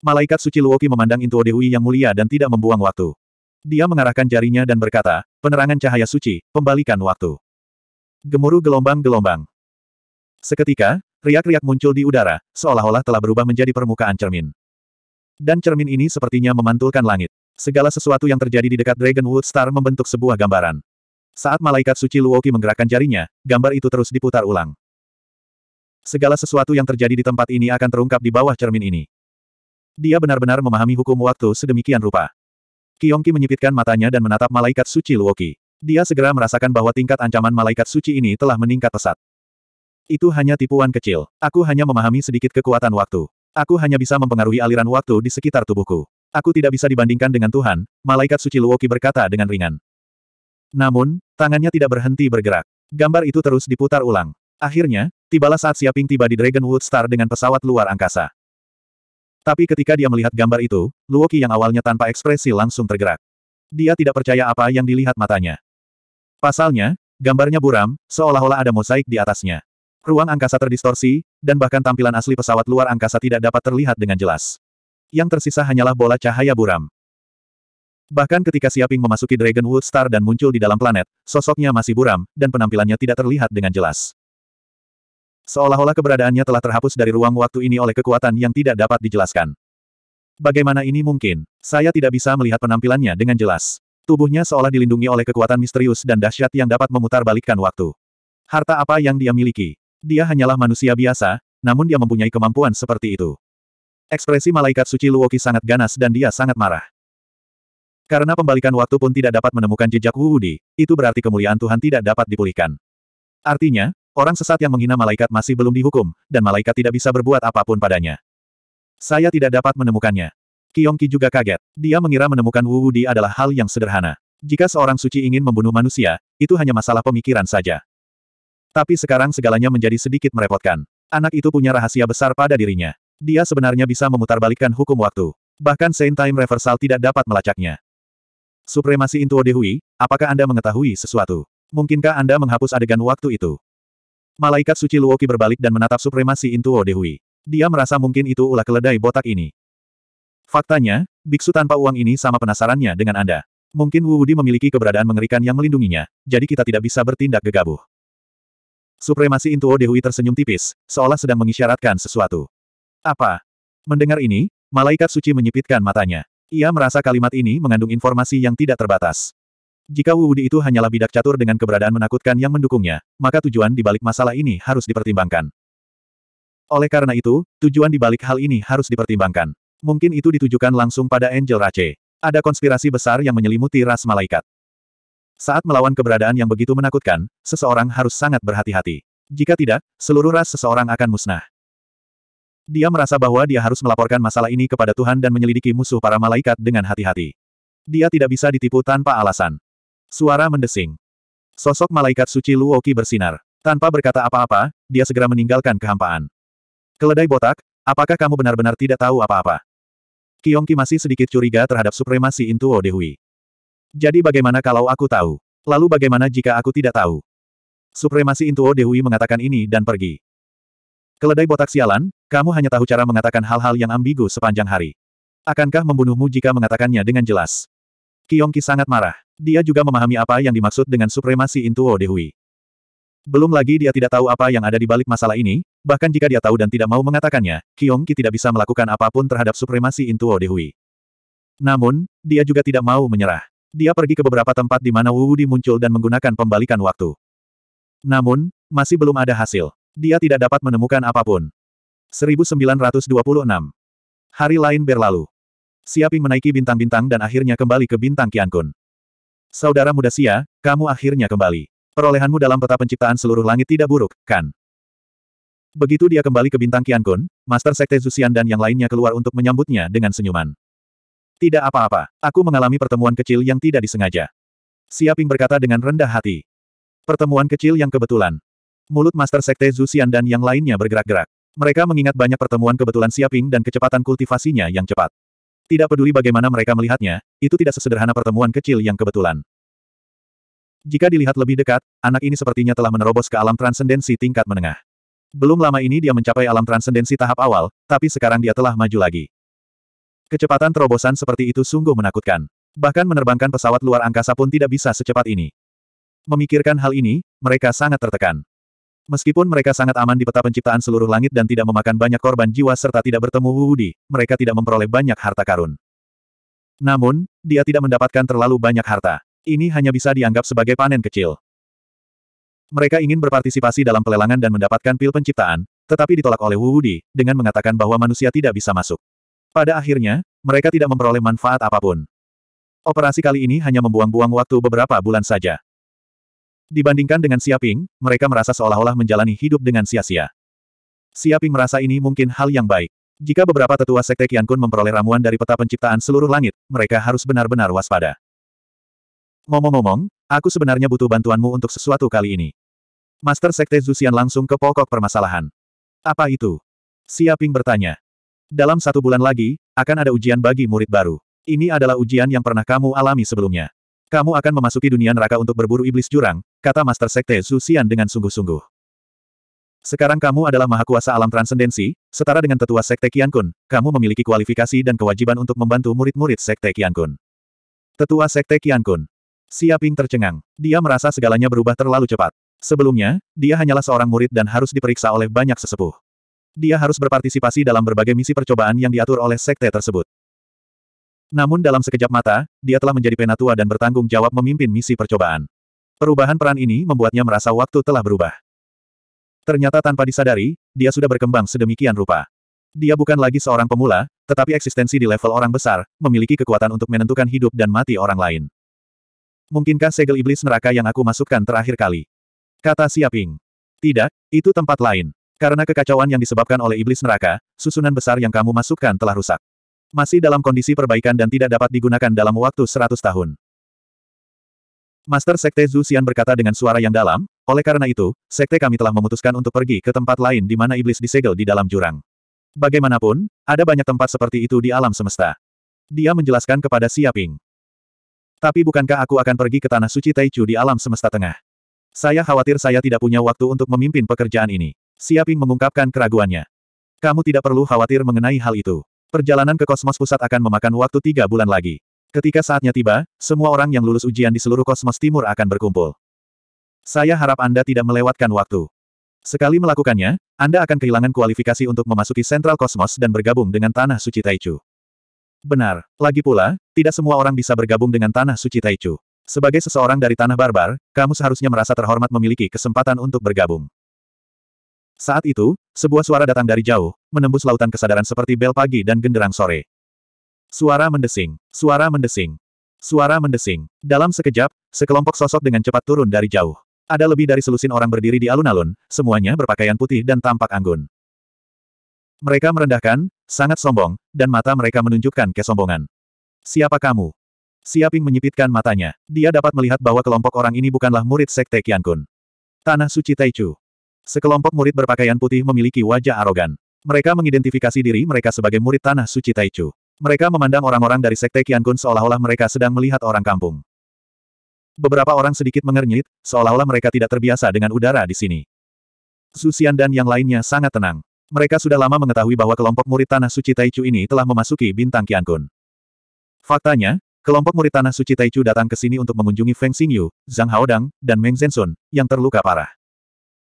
Malaikat suci Luoki memandang Intuo Dehui yang mulia dan tidak membuang waktu. Dia mengarahkan jarinya dan berkata, penerangan cahaya suci, pembalikan waktu. Gemuruh gelombang-gelombang. Seketika, riak-riak muncul di udara, seolah-olah telah berubah menjadi permukaan cermin. Dan cermin ini sepertinya memantulkan langit. Segala sesuatu yang terjadi di dekat Dragonwood Star membentuk sebuah gambaran. Saat malaikat suci Luoki menggerakkan jarinya, gambar itu terus diputar ulang. Segala sesuatu yang terjadi di tempat ini akan terungkap di bawah cermin ini. Dia benar-benar memahami hukum waktu sedemikian rupa. Kiongki menyipitkan matanya dan menatap malaikat suci Luoki. Dia segera merasakan bahwa tingkat ancaman malaikat suci ini telah meningkat pesat. Itu hanya tipuan kecil. Aku hanya memahami sedikit kekuatan waktu. Aku hanya bisa mempengaruhi aliran waktu di sekitar tubuhku. Aku tidak bisa dibandingkan dengan Tuhan, malaikat suci Luoki berkata dengan ringan. Namun, tangannya tidak berhenti bergerak. Gambar itu terus diputar ulang. Akhirnya, tibalah saat Siaping tiba di Dragonwood Star dengan pesawat luar angkasa. Tapi ketika dia melihat gambar itu, Luoki yang awalnya tanpa ekspresi langsung tergerak. Dia tidak percaya apa yang dilihat matanya. Pasalnya, gambarnya buram, seolah-olah ada mosaik di atasnya. Ruang angkasa terdistorsi, dan bahkan tampilan asli pesawat luar angkasa tidak dapat terlihat dengan jelas. Yang tersisa hanyalah bola cahaya buram. Bahkan ketika Siaping memasuki Dragon Dragonwood Star dan muncul di dalam planet, sosoknya masih buram, dan penampilannya tidak terlihat dengan jelas. Seolah-olah keberadaannya telah terhapus dari ruang waktu ini oleh kekuatan yang tidak dapat dijelaskan. Bagaimana ini mungkin? Saya tidak bisa melihat penampilannya dengan jelas. Tubuhnya seolah dilindungi oleh kekuatan misterius dan dahsyat yang dapat memutarbalikkan waktu. Harta apa yang dia miliki? Dia hanyalah manusia biasa, namun dia mempunyai kemampuan seperti itu. Ekspresi malaikat suci Luoki sangat ganas dan dia sangat marah. Karena pembalikan waktu pun tidak dapat menemukan jejak Wuudi, itu berarti kemuliaan Tuhan tidak dapat dipulihkan. Artinya, orang sesat yang menghina malaikat masih belum dihukum, dan malaikat tidak bisa berbuat apapun padanya. Saya tidak dapat menemukannya. Kiongki juga kaget. Dia mengira menemukan Wu Wudi adalah hal yang sederhana. Jika seorang suci ingin membunuh manusia, itu hanya masalah pemikiran saja. Tapi sekarang segalanya menjadi sedikit merepotkan. Anak itu punya rahasia besar pada dirinya. Dia sebenarnya bisa memutarbalikkan hukum waktu. Bahkan Saint Time Reversal tidak dapat melacaknya. Supremasi Intuo Dehui, apakah Anda mengetahui sesuatu? Mungkinkah Anda menghapus adegan waktu itu? Malaikat suci Luoki berbalik dan menatap supremasi Intuo Dehui. Dia merasa mungkin itu ulah keledai botak ini. Faktanya, biksu tanpa uang ini sama penasarannya dengan Anda. Mungkin Wu Wudi memiliki keberadaan mengerikan yang melindunginya, jadi kita tidak bisa bertindak gegabah. Supremasi Intuo Dehui tersenyum tipis, seolah sedang mengisyaratkan sesuatu. Apa? Mendengar ini, malaikat suci menyipitkan matanya. Ia merasa kalimat ini mengandung informasi yang tidak terbatas. Jika Wudi itu hanyalah bidak catur dengan keberadaan menakutkan yang mendukungnya, maka tujuan di balik masalah ini harus dipertimbangkan. Oleh karena itu, tujuan di balik hal ini harus dipertimbangkan. Mungkin itu ditujukan langsung pada Angel Rache. Ada konspirasi besar yang menyelimuti ras malaikat. Saat melawan keberadaan yang begitu menakutkan, seseorang harus sangat berhati-hati. Jika tidak, seluruh ras seseorang akan musnah. Dia merasa bahwa dia harus melaporkan masalah ini kepada Tuhan dan menyelidiki musuh para malaikat dengan hati-hati. Dia tidak bisa ditipu tanpa alasan. Suara mendesing. Sosok malaikat suci Luoki bersinar. Tanpa berkata apa-apa, dia segera meninggalkan kehampaan. Keledai botak, apakah kamu benar-benar tidak tahu apa-apa? Kiongki masih sedikit curiga terhadap supremasi Intuo Dehui. Jadi bagaimana kalau aku tahu? Lalu bagaimana jika aku tidak tahu? Supremasi Intuo Dehui mengatakan ini dan pergi. Keledai botak sialan, kamu hanya tahu cara mengatakan hal-hal yang ambigu sepanjang hari. Akankah membunuhmu jika mengatakannya dengan jelas? Kiongki sangat marah. Dia juga memahami apa yang dimaksud dengan supremasi Intuo Dehui. Belum lagi dia tidak tahu apa yang ada di balik masalah ini, bahkan jika dia tahu dan tidak mau mengatakannya, Kiongki tidak bisa melakukan apapun terhadap supremasi Intuo Dehui. Namun, dia juga tidak mau menyerah. Dia pergi ke beberapa tempat di mana Wu Wudi muncul dan menggunakan pembalikan waktu. Namun, masih belum ada hasil. Dia tidak dapat menemukan apapun. 1926. Hari lain berlalu. Siaping menaiki bintang-bintang dan akhirnya kembali ke bintang Kun. Saudara muda Sia, kamu akhirnya kembali. Perolehanmu dalam peta penciptaan seluruh langit tidak buruk, kan? Begitu dia kembali ke bintang Kun, Master Sekte Zusian dan yang lainnya keluar untuk menyambutnya dengan senyuman. Tidak apa-apa, aku mengalami pertemuan kecil yang tidak disengaja. Siaping berkata dengan rendah hati. Pertemuan kecil yang kebetulan. Mulut Master Sekte Zusian dan yang lainnya bergerak-gerak. Mereka mengingat banyak pertemuan kebetulan Siaping dan kecepatan kultivasinya yang cepat. Tidak peduli bagaimana mereka melihatnya, itu tidak sesederhana pertemuan kecil yang kebetulan. Jika dilihat lebih dekat, anak ini sepertinya telah menerobos ke alam transendensi tingkat menengah. Belum lama ini dia mencapai alam transendensi tahap awal, tapi sekarang dia telah maju lagi. Kecepatan terobosan seperti itu sungguh menakutkan. Bahkan menerbangkan pesawat luar angkasa pun tidak bisa secepat ini. Memikirkan hal ini, mereka sangat tertekan. Meskipun mereka sangat aman di peta penciptaan seluruh langit dan tidak memakan banyak korban jiwa serta tidak bertemu Wudi, mereka tidak memperoleh banyak harta karun. Namun, dia tidak mendapatkan terlalu banyak harta. Ini hanya bisa dianggap sebagai panen kecil. Mereka ingin berpartisipasi dalam pelelangan dan mendapatkan pil penciptaan, tetapi ditolak oleh Wudi dengan mengatakan bahwa manusia tidak bisa masuk. Pada akhirnya, mereka tidak memperoleh manfaat apapun. Operasi kali ini hanya membuang-buang waktu beberapa bulan saja. Dibandingkan dengan Siaping, mereka merasa seolah-olah menjalani hidup dengan sia-sia. Siaping merasa ini mungkin hal yang baik. Jika beberapa tetua Sekte Qiankun memperoleh ramuan dari peta penciptaan seluruh langit, mereka harus benar-benar waspada. Ngomong-ngomong, aku sebenarnya butuh bantuanmu untuk sesuatu kali ini. Master Sekte Zusian langsung ke pokok permasalahan. Apa itu? Siaping bertanya. Dalam satu bulan lagi, akan ada ujian bagi murid baru. Ini adalah ujian yang pernah kamu alami sebelumnya. Kamu akan memasuki dunia neraka untuk berburu iblis jurang, kata Master Sekte Zhu dengan sungguh-sungguh. Sekarang kamu adalah maha kuasa alam transendensi, setara dengan tetua Sekte Kian Kun, kamu memiliki kualifikasi dan kewajiban untuk membantu murid-murid Sekte Kian Kun. Tetua Sekte Kian Kun. Siaping tercengang. Dia merasa segalanya berubah terlalu cepat. Sebelumnya, dia hanyalah seorang murid dan harus diperiksa oleh banyak sesepuh. Dia harus berpartisipasi dalam berbagai misi percobaan yang diatur oleh sekte tersebut. Namun dalam sekejap mata, dia telah menjadi penatua dan bertanggung jawab memimpin misi percobaan. Perubahan peran ini membuatnya merasa waktu telah berubah. Ternyata tanpa disadari, dia sudah berkembang sedemikian rupa. Dia bukan lagi seorang pemula, tetapi eksistensi di level orang besar, memiliki kekuatan untuk menentukan hidup dan mati orang lain. Mungkinkah segel iblis neraka yang aku masukkan terakhir kali? Kata Siaping. Tidak, itu tempat lain. Karena kekacauan yang disebabkan oleh iblis neraka, susunan besar yang kamu masukkan telah rusak. Masih dalam kondisi perbaikan dan tidak dapat digunakan dalam waktu seratus tahun. Master Sekte Zhu Xian berkata dengan suara yang dalam, oleh karena itu, Sekte kami telah memutuskan untuk pergi ke tempat lain di mana iblis disegel di dalam jurang. Bagaimanapun, ada banyak tempat seperti itu di alam semesta. Dia menjelaskan kepada Siaping. Tapi bukankah aku akan pergi ke tanah suci Taichu di alam semesta tengah? Saya khawatir saya tidak punya waktu untuk memimpin pekerjaan ini. Siaping mengungkapkan keraguannya. Kamu tidak perlu khawatir mengenai hal itu. Perjalanan ke kosmos pusat akan memakan waktu tiga bulan lagi. Ketika saatnya tiba, semua orang yang lulus ujian di seluruh kosmos timur akan berkumpul. Saya harap Anda tidak melewatkan waktu. Sekali melakukannya, Anda akan kehilangan kualifikasi untuk memasuki sentral kosmos dan bergabung dengan Tanah Suci Taichu. Benar. Lagi pula, tidak semua orang bisa bergabung dengan Tanah Suci Taichu. Sebagai seseorang dari Tanah Barbar, kamu seharusnya merasa terhormat memiliki kesempatan untuk bergabung. Saat itu, sebuah suara datang dari jauh, menembus lautan kesadaran seperti bel pagi dan genderang sore. Suara mendesing, suara mendesing, suara mendesing. Dalam sekejap, sekelompok sosok dengan cepat turun dari jauh. Ada lebih dari selusin orang berdiri di alun-alun, semuanya berpakaian putih dan tampak anggun. Mereka merendahkan, sangat sombong, dan mata mereka menunjukkan kesombongan. Siapa kamu? Siaping menyipitkan matanya. Dia dapat melihat bahwa kelompok orang ini bukanlah murid Sekte Kun, Tanah Suci Taichu. Sekelompok murid berpakaian putih memiliki wajah arogan. Mereka mengidentifikasi diri mereka sebagai murid tanah suci Taichu. Mereka memandang orang-orang dari Sekte Kun seolah-olah mereka sedang melihat orang kampung. Beberapa orang sedikit mengernyit, seolah-olah mereka tidak terbiasa dengan udara di sini. Susian dan yang lainnya sangat tenang. Mereka sudah lama mengetahui bahwa kelompok murid Tanah Suci Taichu ini telah memasuki bintang Kun. Faktanya, kelompok murid Tanah Suci Taichu datang ke sini untuk mengunjungi Feng Xingyu, Zhang Haodang, dan Meng Zhensun, yang terluka parah.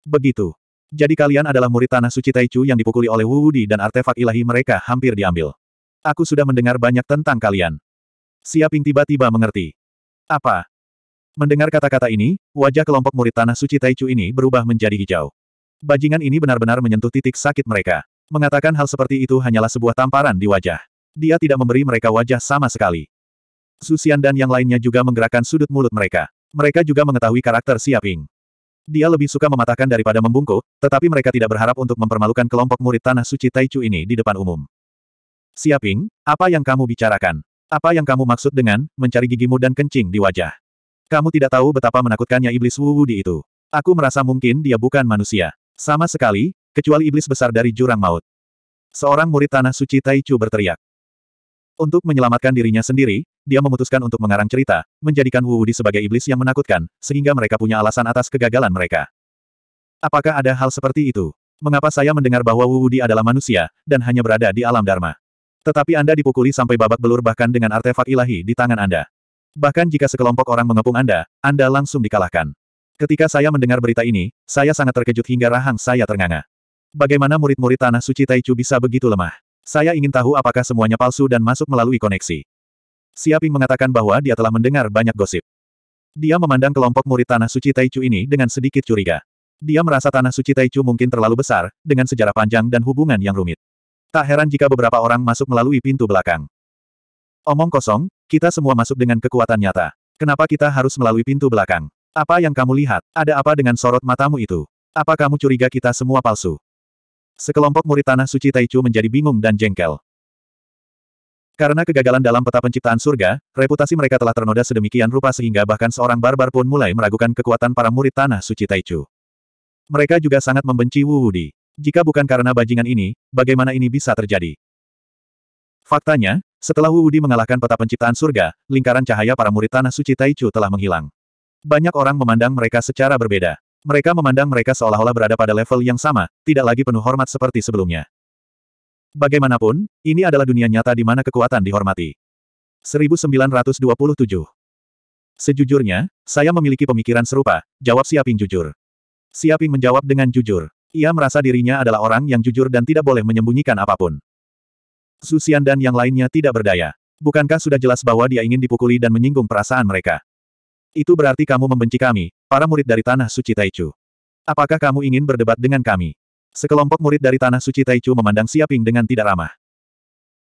Begitu. Jadi kalian adalah murid tanah suci Taichu yang dipukuli oleh Wu Wudi dan artefak ilahi mereka hampir diambil. Aku sudah mendengar banyak tentang kalian. Siaping tiba-tiba mengerti. Apa? Mendengar kata-kata ini, wajah kelompok murid tanah suci Taichu ini berubah menjadi hijau. Bajingan ini benar-benar menyentuh titik sakit mereka. Mengatakan hal seperti itu hanyalah sebuah tamparan di wajah. Dia tidak memberi mereka wajah sama sekali. Susian dan yang lainnya juga menggerakkan sudut mulut mereka. Mereka juga mengetahui karakter Siaping. Dia lebih suka mematahkan daripada membungkuk, tetapi mereka tidak berharap untuk mempermalukan kelompok murid Tanah Suci Taichu ini di depan umum. Siaping, apa yang kamu bicarakan? Apa yang kamu maksud dengan, mencari gigimu dan kencing di wajah? Kamu tidak tahu betapa menakutkannya iblis Wu di itu. Aku merasa mungkin dia bukan manusia. Sama sekali, kecuali iblis besar dari jurang maut. Seorang murid Tanah Suci Taichu berteriak. Untuk menyelamatkan dirinya sendiri, dia memutuskan untuk mengarang cerita, menjadikan Wu Wudi sebagai iblis yang menakutkan, sehingga mereka punya alasan atas kegagalan mereka. Apakah ada hal seperti itu? Mengapa saya mendengar bahwa Wu Wudi adalah manusia, dan hanya berada di alam Dharma? Tetapi Anda dipukuli sampai babak belur bahkan dengan artefak ilahi di tangan Anda. Bahkan jika sekelompok orang mengepung Anda, Anda langsung dikalahkan. Ketika saya mendengar berita ini, saya sangat terkejut hingga rahang saya ternganga. Bagaimana murid-murid Tanah Suci Taichu bisa begitu lemah? Saya ingin tahu apakah semuanya palsu dan masuk melalui koneksi. Siaping mengatakan bahwa dia telah mendengar banyak gosip. Dia memandang kelompok murid Tanah Suci Taichu ini dengan sedikit curiga. Dia merasa Tanah Suci Taichu mungkin terlalu besar, dengan sejarah panjang dan hubungan yang rumit. Tak heran jika beberapa orang masuk melalui pintu belakang. Omong kosong, kita semua masuk dengan kekuatan nyata. Kenapa kita harus melalui pintu belakang? Apa yang kamu lihat? Ada apa dengan sorot matamu itu? Apa kamu curiga kita semua palsu? Sekelompok murid tanah suci Taichu menjadi bingung dan jengkel. Karena kegagalan dalam peta penciptaan surga, reputasi mereka telah ternoda sedemikian rupa sehingga bahkan seorang barbar pun mulai meragukan kekuatan para murid tanah suci Taichu. Mereka juga sangat membenci Wu Wudi. Jika bukan karena bajingan ini, bagaimana ini bisa terjadi? Faktanya, setelah Wu Wudi mengalahkan peta penciptaan surga, lingkaran cahaya para murid tanah suci Taichu telah menghilang. Banyak orang memandang mereka secara berbeda. Mereka memandang mereka seolah-olah berada pada level yang sama, tidak lagi penuh hormat seperti sebelumnya. Bagaimanapun, ini adalah dunia nyata di mana kekuatan dihormati. 1927 Sejujurnya, saya memiliki pemikiran serupa, jawab Siaping jujur. Siaping menjawab dengan jujur. Ia merasa dirinya adalah orang yang jujur dan tidak boleh menyembunyikan apapun. Susian dan yang lainnya tidak berdaya. Bukankah sudah jelas bahwa dia ingin dipukuli dan menyinggung perasaan mereka? Itu berarti kamu membenci kami, para murid dari Tanah Suci Taichu. Apakah kamu ingin berdebat dengan kami? Sekelompok murid dari Tanah Suci Taichu memandang Siaping dengan tidak ramah.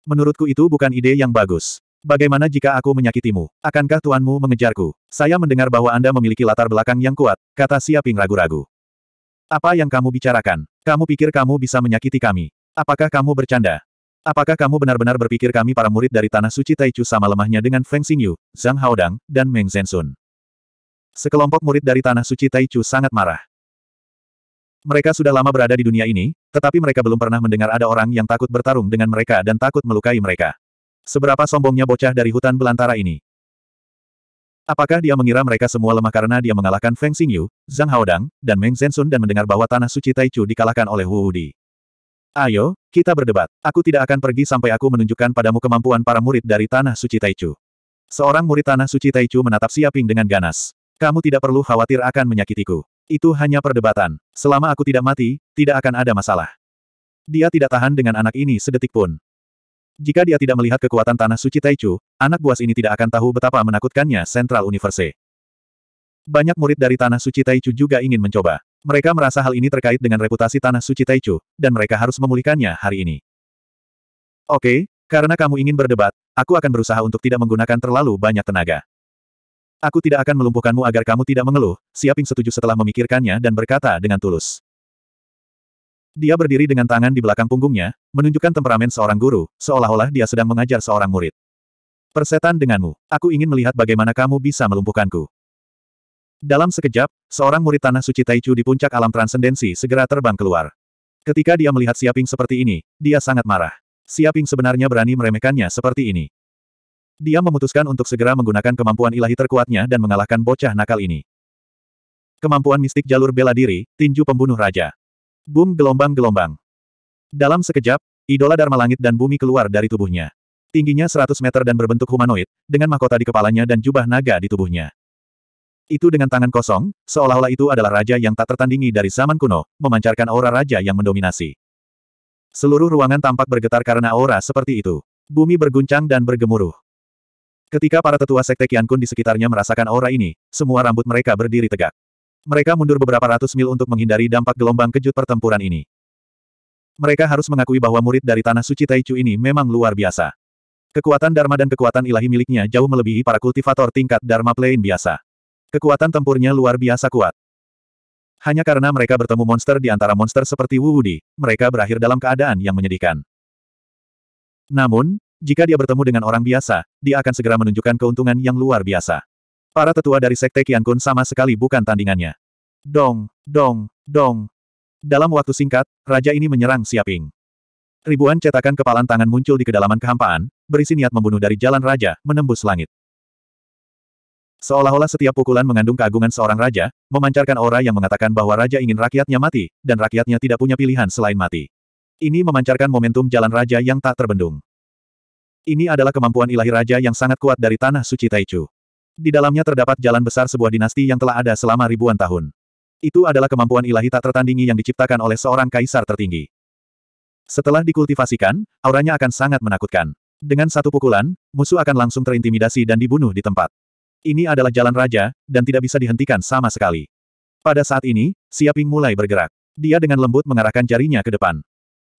Menurutku itu bukan ide yang bagus. Bagaimana jika aku menyakitimu? Akankah tuanmu mengejarku? Saya mendengar bahwa Anda memiliki latar belakang yang kuat, kata Siaping ragu-ragu. Apa yang kamu bicarakan? Kamu pikir kamu bisa menyakiti kami? Apakah kamu bercanda? Apakah kamu benar-benar berpikir kami para murid dari Tanah Suci Taichu sama lemahnya dengan Feng Xingyu, Zhang Haodang, dan Meng Zhensun? Sekelompok murid dari Tanah Suci Taichu sangat marah. Mereka sudah lama berada di dunia ini, tetapi mereka belum pernah mendengar ada orang yang takut bertarung dengan mereka dan takut melukai mereka. Seberapa sombongnya bocah dari hutan belantara ini. Apakah dia mengira mereka semua lemah karena dia mengalahkan Feng Xingyu, Zhang Haodang, dan Meng Zhensun dan mendengar bahwa Tanah Suci Taichu dikalahkan oleh Wu Di. Ayo, kita berdebat. Aku tidak akan pergi sampai aku menunjukkan padamu kemampuan para murid dari Tanah Suci Taichu. Seorang murid Tanah Suci Taichu menatap Siaping dengan ganas. Kamu tidak perlu khawatir akan menyakitiku. Itu hanya perdebatan. Selama aku tidak mati, tidak akan ada masalah. Dia tidak tahan dengan anak ini sedetik pun. Jika dia tidak melihat kekuatan tanah suci Taichu, anak buas ini tidak akan tahu betapa menakutkannya Central Universe. Banyak murid dari tanah suci Taichu juga ingin mencoba. Mereka merasa hal ini terkait dengan reputasi tanah suci Taichu, dan mereka harus memulihkannya hari ini. Oke, karena kamu ingin berdebat, aku akan berusaha untuk tidak menggunakan terlalu banyak tenaga. Aku tidak akan melumpuhkanmu agar kamu tidak mengeluh, Siaping setuju setelah memikirkannya dan berkata dengan tulus. Dia berdiri dengan tangan di belakang punggungnya, menunjukkan temperamen seorang guru, seolah-olah dia sedang mengajar seorang murid. Persetan denganmu, aku ingin melihat bagaimana kamu bisa melumpuhkanku. Dalam sekejap, seorang murid tanah suci Taichu di puncak alam transendensi segera terbang keluar. Ketika dia melihat Siaping seperti ini, dia sangat marah. Siaping sebenarnya berani meremehkannya seperti ini. Dia memutuskan untuk segera menggunakan kemampuan ilahi terkuatnya dan mengalahkan bocah nakal ini. Kemampuan mistik jalur bela diri, tinju pembunuh raja. Boom gelombang-gelombang. Dalam sekejap, idola Dharma Langit dan Bumi keluar dari tubuhnya. Tingginya 100 meter dan berbentuk humanoid, dengan mahkota di kepalanya dan jubah naga di tubuhnya. Itu dengan tangan kosong, seolah-olah itu adalah raja yang tak tertandingi dari zaman kuno, memancarkan aura raja yang mendominasi. Seluruh ruangan tampak bergetar karena aura seperti itu. Bumi berguncang dan bergemuruh. Ketika para tetua sekte Kiankun di sekitarnya merasakan aura ini, semua rambut mereka berdiri tegak. Mereka mundur beberapa ratus mil untuk menghindari dampak gelombang kejut pertempuran ini. Mereka harus mengakui bahwa murid dari Tanah Suci Taichu ini memang luar biasa. Kekuatan Dharma dan kekuatan ilahi miliknya jauh melebihi para kultivator tingkat Dharma Plain biasa. Kekuatan tempurnya luar biasa kuat. Hanya karena mereka bertemu monster di antara monster seperti Wu Wudi, mereka berakhir dalam keadaan yang menyedihkan. Namun, jika dia bertemu dengan orang biasa, dia akan segera menunjukkan keuntungan yang luar biasa. Para tetua dari Sekte Qiankun sama sekali bukan tandingannya. Dong, dong, dong. Dalam waktu singkat, raja ini menyerang Siaping. Ribuan cetakan kepalan tangan muncul di kedalaman kehampaan, berisi niat membunuh dari jalan raja, menembus langit. Seolah-olah setiap pukulan mengandung keagungan seorang raja, memancarkan aura yang mengatakan bahwa raja ingin rakyatnya mati, dan rakyatnya tidak punya pilihan selain mati. Ini memancarkan momentum jalan raja yang tak terbendung. Ini adalah kemampuan ilahi raja yang sangat kuat dari tanah suci Taichu. Di dalamnya terdapat jalan besar sebuah dinasti yang telah ada selama ribuan tahun. Itu adalah kemampuan ilahi tak tertandingi yang diciptakan oleh seorang kaisar tertinggi. Setelah dikultivasikan, auranya akan sangat menakutkan. Dengan satu pukulan, musuh akan langsung terintimidasi dan dibunuh di tempat. Ini adalah jalan raja, dan tidak bisa dihentikan sama sekali. Pada saat ini, Siaping mulai bergerak. Dia dengan lembut mengarahkan jarinya ke depan.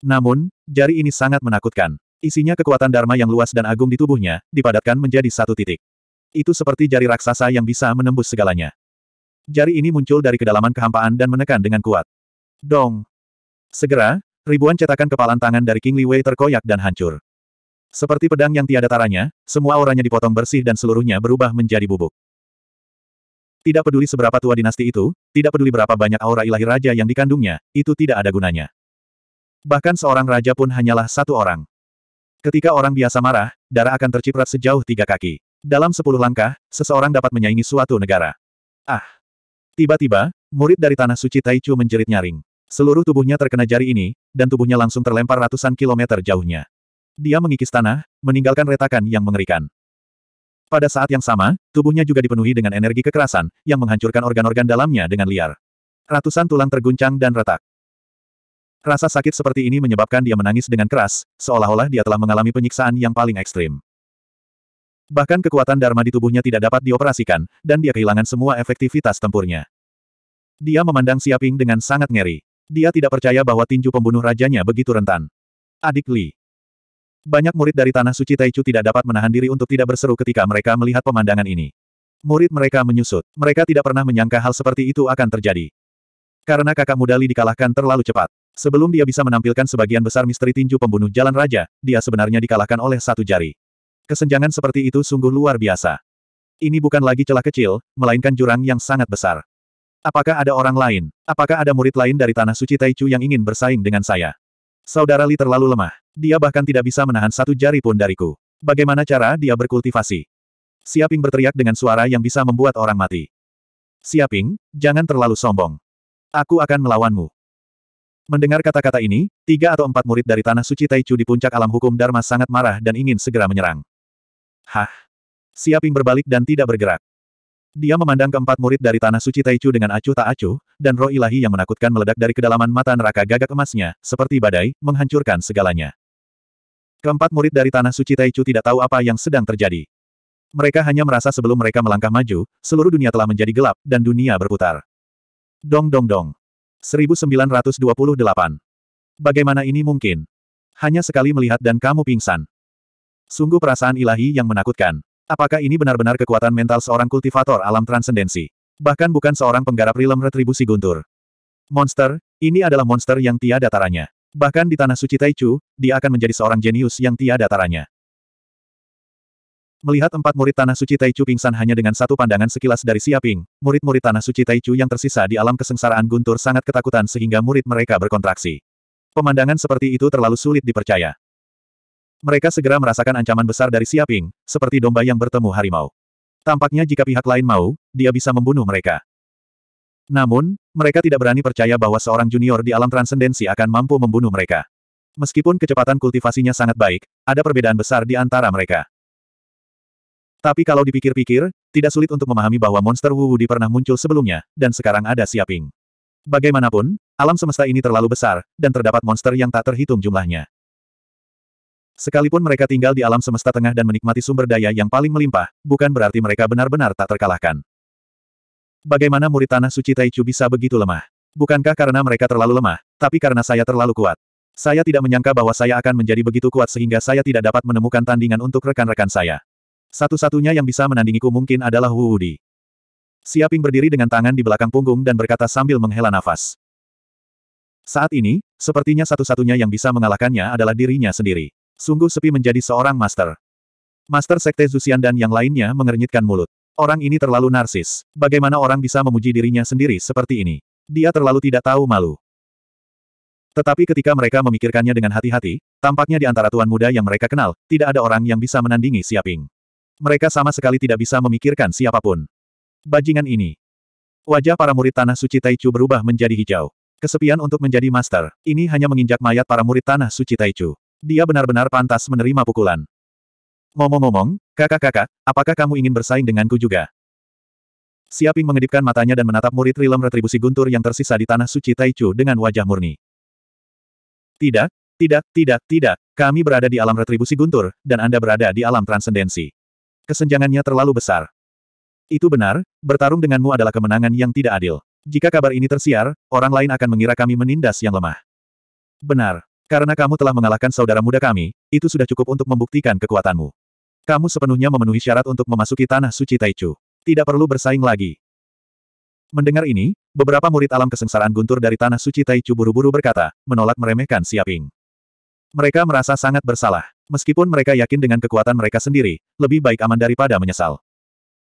Namun, jari ini sangat menakutkan. Isinya kekuatan Dharma yang luas dan agung di tubuhnya, dipadatkan menjadi satu titik. Itu seperti jari raksasa yang bisa menembus segalanya. Jari ini muncul dari kedalaman kehampaan dan menekan dengan kuat. Dong! Segera, ribuan cetakan kepalan tangan dari King Li Wei terkoyak dan hancur. Seperti pedang yang tiada taranya, semua auranya dipotong bersih dan seluruhnya berubah menjadi bubuk. Tidak peduli seberapa tua dinasti itu, tidak peduli berapa banyak aura ilahi raja yang dikandungnya, itu tidak ada gunanya. Bahkan seorang raja pun hanyalah satu orang. Ketika orang biasa marah, darah akan terciprat sejauh tiga kaki. Dalam sepuluh langkah, seseorang dapat menyaingi suatu negara. Ah! Tiba-tiba, murid dari Tanah Suci Taichu menjerit nyaring. Seluruh tubuhnya terkena jari ini, dan tubuhnya langsung terlempar ratusan kilometer jauhnya. Dia mengikis tanah, meninggalkan retakan yang mengerikan. Pada saat yang sama, tubuhnya juga dipenuhi dengan energi kekerasan, yang menghancurkan organ-organ dalamnya dengan liar. Ratusan tulang terguncang dan retak. Rasa sakit seperti ini menyebabkan dia menangis dengan keras, seolah-olah dia telah mengalami penyiksaan yang paling ekstrim. Bahkan kekuatan Dharma di tubuhnya tidak dapat dioperasikan, dan dia kehilangan semua efektivitas tempurnya. Dia memandang Siaping dengan sangat ngeri. Dia tidak percaya bahwa tinju pembunuh rajanya begitu rentan. Adik Li. Banyak murid dari Tanah Suci Taichu tidak dapat menahan diri untuk tidak berseru ketika mereka melihat pemandangan ini. Murid mereka menyusut. Mereka tidak pernah menyangka hal seperti itu akan terjadi. Karena kakak muda Li dikalahkan terlalu cepat. Sebelum dia bisa menampilkan sebagian besar misteri tinju pembunuh jalan raja, dia sebenarnya dikalahkan oleh satu jari. Kesenjangan seperti itu sungguh luar biasa. Ini bukan lagi celah kecil, melainkan jurang yang sangat besar. Apakah ada orang lain? Apakah ada murid lain dari Tanah Suci Taichu yang ingin bersaing dengan saya? Saudara Li terlalu lemah. Dia bahkan tidak bisa menahan satu jari pun dariku. Bagaimana cara dia berkultivasi? Siaping berteriak dengan suara yang bisa membuat orang mati. Siaping, jangan terlalu sombong. Aku akan melawanmu. Mendengar kata-kata ini, tiga atau empat murid dari Tanah Suci Taichu di puncak alam hukum Dharma sangat marah dan ingin segera menyerang. Hah? Siaping berbalik dan tidak bergerak. Dia memandang keempat murid dari Tanah Suci Taichu dengan acuh tak acuh, dan roh ilahi yang menakutkan meledak dari kedalaman mata neraka gagak emasnya, seperti badai, menghancurkan segalanya. Keempat murid dari Tanah Suci Taichu tidak tahu apa yang sedang terjadi. Mereka hanya merasa sebelum mereka melangkah maju, seluruh dunia telah menjadi gelap, dan dunia berputar. Dong dong dong. 1928. Bagaimana ini mungkin? Hanya sekali melihat dan kamu pingsan. Sungguh perasaan ilahi yang menakutkan. Apakah ini benar-benar kekuatan mental seorang kultivator alam transendensi? Bahkan bukan seorang penggarap rilem retribusi guntur. Monster, ini adalah monster yang tiada taranya. Bahkan di Tanah Suci Taichu, dia akan menjadi seorang jenius yang tiada taranya. Melihat empat murid Tanah Suci Taichu pingsan hanya dengan satu pandangan sekilas dari Siaping, murid-murid Tanah Suci Taichu yang tersisa di alam kesengsaraan guntur sangat ketakutan sehingga murid mereka berkontraksi. Pemandangan seperti itu terlalu sulit dipercaya. Mereka segera merasakan ancaman besar dari Siaping, seperti domba yang bertemu harimau. Tampaknya jika pihak lain mau, dia bisa membunuh mereka. Namun, mereka tidak berani percaya bahwa seorang junior di alam transendensi akan mampu membunuh mereka. Meskipun kecepatan kultivasinya sangat baik, ada perbedaan besar di antara mereka. Tapi kalau dipikir-pikir, tidak sulit untuk memahami bahwa monster Wu Wudi pernah muncul sebelumnya, dan sekarang ada Siaping. Bagaimanapun, alam semesta ini terlalu besar, dan terdapat monster yang tak terhitung jumlahnya. Sekalipun mereka tinggal di alam semesta tengah dan menikmati sumber daya yang paling melimpah, bukan berarti mereka benar-benar tak terkalahkan. Bagaimana murid tanah suci Taichu bisa begitu lemah? Bukankah karena mereka terlalu lemah, tapi karena saya terlalu kuat. Saya tidak menyangka bahwa saya akan menjadi begitu kuat sehingga saya tidak dapat menemukan tandingan untuk rekan-rekan saya. Satu-satunya yang bisa menandingiku mungkin adalah Wu Wudi. Siaping berdiri dengan tangan di belakang punggung dan berkata sambil menghela nafas. Saat ini, sepertinya satu-satunya yang bisa mengalahkannya adalah dirinya sendiri. Sungguh sepi menjadi seorang master. Master Sekte Zusian dan yang lainnya mengernyitkan mulut. Orang ini terlalu narsis. Bagaimana orang bisa memuji dirinya sendiri seperti ini? Dia terlalu tidak tahu malu. Tetapi ketika mereka memikirkannya dengan hati-hati, tampaknya di antara tuan muda yang mereka kenal, tidak ada orang yang bisa menandingi Siaping. Mereka sama sekali tidak bisa memikirkan siapapun. Bajingan ini. Wajah para murid Tanah Suci Taichu berubah menjadi hijau. Kesepian untuk menjadi master, ini hanya menginjak mayat para murid Tanah Suci Taichu. Dia benar-benar pantas menerima pukulan. Ngomong-ngomong, kakak-kakak, apakah kamu ingin bersaing denganku juga? Siaping mengedipkan matanya dan menatap murid Rilem Retribusi Guntur yang tersisa di Tanah Suci Taichu dengan wajah murni. Tidak, tidak, tidak, tidak, kami berada di alam retribusi guntur, dan Anda berada di alam transendensi. Kesenjangannya terlalu besar. Itu benar, bertarung denganmu adalah kemenangan yang tidak adil. Jika kabar ini tersiar, orang lain akan mengira kami menindas yang lemah. Benar. Karena kamu telah mengalahkan saudara muda kami, itu sudah cukup untuk membuktikan kekuatanmu. Kamu sepenuhnya memenuhi syarat untuk memasuki tanah suci Taichu. Tidak perlu bersaing lagi. Mendengar ini, beberapa murid alam kesengsaraan guntur dari tanah suci Taichu buru-buru berkata, menolak meremehkan Siaping. Mereka merasa sangat bersalah. Meskipun mereka yakin dengan kekuatan mereka sendiri, lebih baik aman daripada menyesal.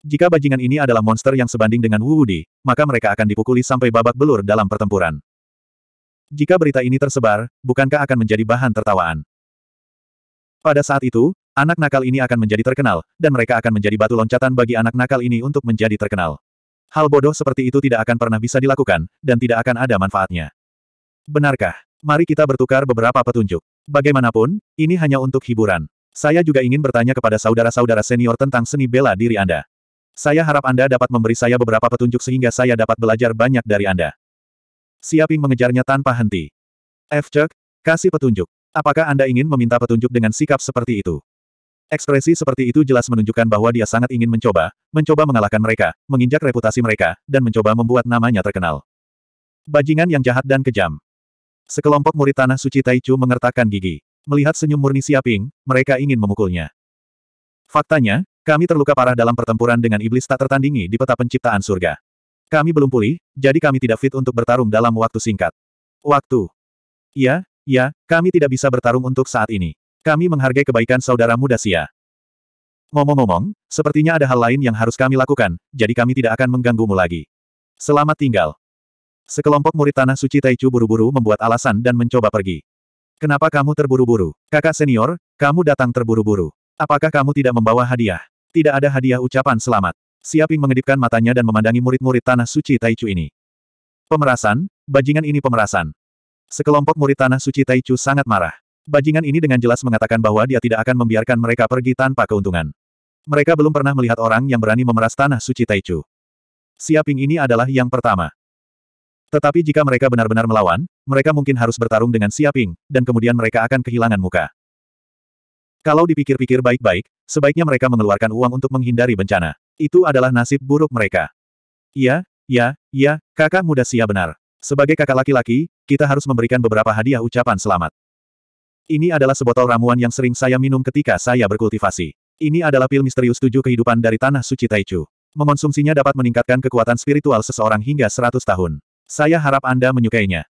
Jika bajingan ini adalah monster yang sebanding dengan Wu Wudi, maka mereka akan dipukuli sampai babak belur dalam pertempuran. Jika berita ini tersebar, bukankah akan menjadi bahan tertawaan? Pada saat itu, anak nakal ini akan menjadi terkenal, dan mereka akan menjadi batu loncatan bagi anak nakal ini untuk menjadi terkenal. Hal bodoh seperti itu tidak akan pernah bisa dilakukan, dan tidak akan ada manfaatnya. Benarkah? Mari kita bertukar beberapa petunjuk. Bagaimanapun, ini hanya untuk hiburan. Saya juga ingin bertanya kepada saudara-saudara senior tentang seni bela diri Anda. Saya harap Anda dapat memberi saya beberapa petunjuk sehingga saya dapat belajar banyak dari Anda. Siaping mengejarnya tanpa henti. F. Chuck, kasih petunjuk. Apakah Anda ingin meminta petunjuk dengan sikap seperti itu? Ekspresi seperti itu jelas menunjukkan bahwa dia sangat ingin mencoba, mencoba mengalahkan mereka, menginjak reputasi mereka, dan mencoba membuat namanya terkenal. Bajingan yang jahat dan kejam. Sekelompok murid tanah suci Taichu mengertakkan gigi. Melihat senyum murni Siaping, mereka ingin memukulnya. Faktanya, kami terluka parah dalam pertempuran dengan iblis tak tertandingi di peta penciptaan surga. Kami belum pulih, jadi kami tidak fit untuk bertarung dalam waktu singkat. Waktu. Iya, iya, kami tidak bisa bertarung untuk saat ini. Kami menghargai kebaikan saudara muda Sia. Ngomong-ngomong, sepertinya ada hal lain yang harus kami lakukan, jadi kami tidak akan mengganggumu lagi. Selamat tinggal. Sekelompok murid Tanah Suci Taichu buru-buru membuat alasan dan mencoba pergi. Kenapa kamu terburu-buru? Kakak senior, kamu datang terburu-buru. Apakah kamu tidak membawa hadiah? Tidak ada hadiah ucapan selamat. Siaping mengedipkan matanya dan memandangi murid-murid Tanah Suci Taichu ini. Pemerasan, bajingan ini pemerasan. Sekelompok murid Tanah Suci Taichu sangat marah. Bajingan ini dengan jelas mengatakan bahwa dia tidak akan membiarkan mereka pergi tanpa keuntungan. Mereka belum pernah melihat orang yang berani memeras Tanah Suci Taichu. Siaping ini adalah yang pertama. Tetapi jika mereka benar-benar melawan, mereka mungkin harus bertarung dengan Siaping, dan kemudian mereka akan kehilangan muka. Kalau dipikir-pikir baik-baik, sebaiknya mereka mengeluarkan uang untuk menghindari bencana. Itu adalah nasib buruk mereka. Iya, ya, ya, kakak muda Sia benar. Sebagai kakak laki-laki, kita harus memberikan beberapa hadiah ucapan selamat. Ini adalah sebotol ramuan yang sering saya minum ketika saya berkultivasi. Ini adalah pil misterius tujuh kehidupan dari Tanah Suci Taichu. Mengonsumsinya dapat meningkatkan kekuatan spiritual seseorang hingga 100 tahun. Saya harap Anda menyukainya.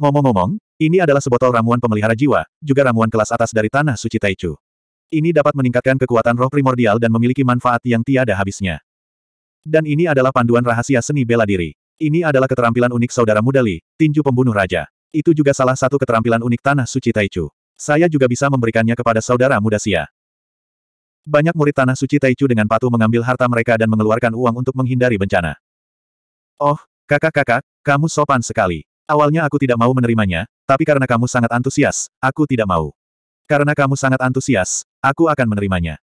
Ngomong-ngomong, ini adalah sebotol ramuan pemelihara jiwa, juga ramuan kelas atas dari Tanah Suci Taichu. Ini dapat meningkatkan kekuatan roh primordial dan memiliki manfaat yang tiada habisnya. Dan ini adalah panduan rahasia seni bela diri. Ini adalah keterampilan unik saudara muda Li, tinju pembunuh raja. Itu juga salah satu keterampilan unik Tanah Suci Taichu. Saya juga bisa memberikannya kepada saudara muda Sia. Banyak murid Tanah Suci Taichu dengan patuh mengambil harta mereka dan mengeluarkan uang untuk menghindari bencana. Oh, Kakak-kakak, kamu sopan sekali. Awalnya aku tidak mau menerimanya, tapi karena kamu sangat antusias, aku tidak mau. Karena kamu sangat antusias, aku akan menerimanya.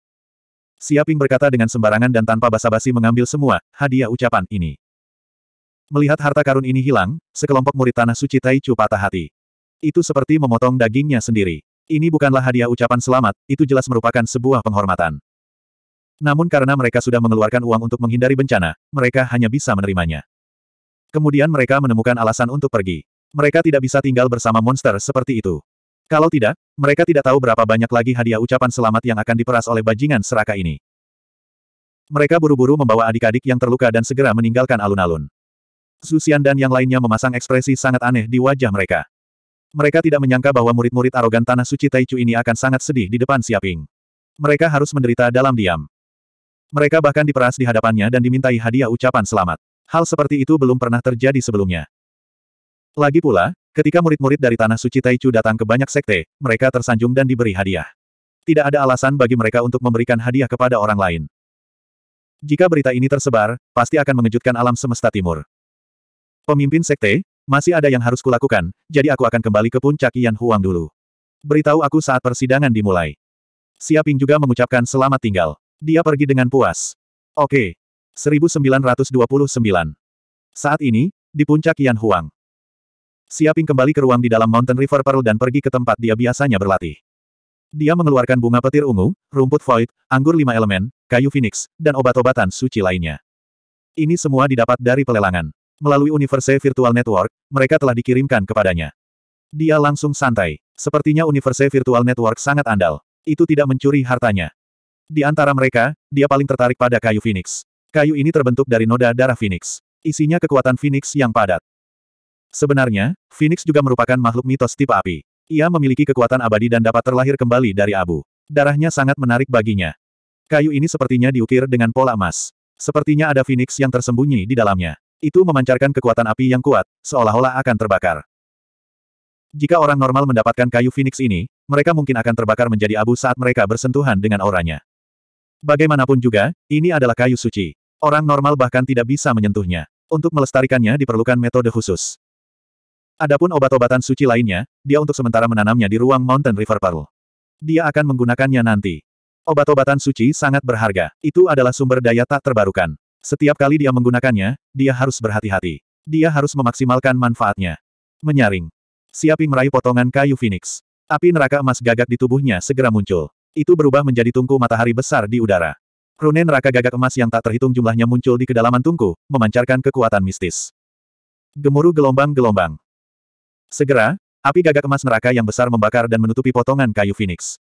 Siaping berkata dengan sembarangan dan tanpa basa-basi mengambil semua hadiah ucapan ini. Melihat harta karun ini hilang, sekelompok murid tanah suci Taichu patah hati. Itu seperti memotong dagingnya sendiri. Ini bukanlah hadiah ucapan selamat, itu jelas merupakan sebuah penghormatan. Namun karena mereka sudah mengeluarkan uang untuk menghindari bencana, mereka hanya bisa menerimanya. Kemudian mereka menemukan alasan untuk pergi. Mereka tidak bisa tinggal bersama monster seperti itu. Kalau tidak, mereka tidak tahu berapa banyak lagi hadiah ucapan selamat yang akan diperas oleh bajingan seraka ini. Mereka buru-buru membawa adik-adik yang terluka dan segera meninggalkan alun-alun. Susian dan yang lainnya memasang ekspresi sangat aneh di wajah mereka. Mereka tidak menyangka bahwa murid-murid arogan Tanah Suci Taichu ini akan sangat sedih di depan Siaping. Mereka harus menderita dalam diam. Mereka bahkan diperas di hadapannya dan dimintai hadiah ucapan selamat hal seperti itu belum pernah terjadi sebelumnya. Lagi pula, ketika murid-murid dari Tanah Suci Taichu datang ke banyak sekte, mereka tersanjung dan diberi hadiah. Tidak ada alasan bagi mereka untuk memberikan hadiah kepada orang lain. Jika berita ini tersebar, pasti akan mengejutkan alam semesta timur. Pemimpin sekte, masih ada yang harus kulakukan, jadi aku akan kembali ke puncak Yan Huang dulu. Beritahu aku saat persidangan dimulai. Siaping juga mengucapkan selamat tinggal. Dia pergi dengan puas. Oke, 1929. Saat ini, di puncak Yan Huang. Siaping kembali ke ruang di dalam Mountain River Pearl dan pergi ke tempat dia biasanya berlatih. Dia mengeluarkan bunga petir ungu, rumput void, anggur lima elemen, kayu phoenix, dan obat-obatan suci lainnya. Ini semua didapat dari pelelangan. Melalui Universe Virtual Network, mereka telah dikirimkan kepadanya. Dia langsung santai. Sepertinya Universe Virtual Network sangat andal. Itu tidak mencuri hartanya. Di antara mereka, dia paling tertarik pada kayu phoenix. Kayu ini terbentuk dari noda darah Phoenix. Isinya kekuatan Phoenix yang padat. Sebenarnya, Phoenix juga merupakan makhluk mitos tipe api. Ia memiliki kekuatan abadi dan dapat terlahir kembali dari abu. Darahnya sangat menarik baginya. Kayu ini sepertinya diukir dengan pola emas. Sepertinya ada Phoenix yang tersembunyi di dalamnya. Itu memancarkan kekuatan api yang kuat, seolah-olah akan terbakar. Jika orang normal mendapatkan kayu Phoenix ini, mereka mungkin akan terbakar menjadi abu saat mereka bersentuhan dengan auranya. Bagaimanapun juga, ini adalah kayu suci. Orang normal bahkan tidak bisa menyentuhnya. Untuk melestarikannya diperlukan metode khusus. Adapun obat-obatan suci lainnya, dia untuk sementara menanamnya di ruang Mountain River Pearl. Dia akan menggunakannya nanti. Obat-obatan suci sangat berharga. Itu adalah sumber daya tak terbarukan. Setiap kali dia menggunakannya, dia harus berhati-hati. Dia harus memaksimalkan manfaatnya. Menyaring. Siapi meraih potongan kayu phoenix. Api neraka emas gagak di tubuhnya segera muncul. Itu berubah menjadi tungku matahari besar di udara. Krunen Raka Gagak Emas yang tak terhitung jumlahnya muncul di kedalaman tungku, memancarkan kekuatan mistis. Gemuruh gelombang-gelombang. Segera, api gagak emas neraka yang besar membakar dan menutupi potongan kayu Phoenix.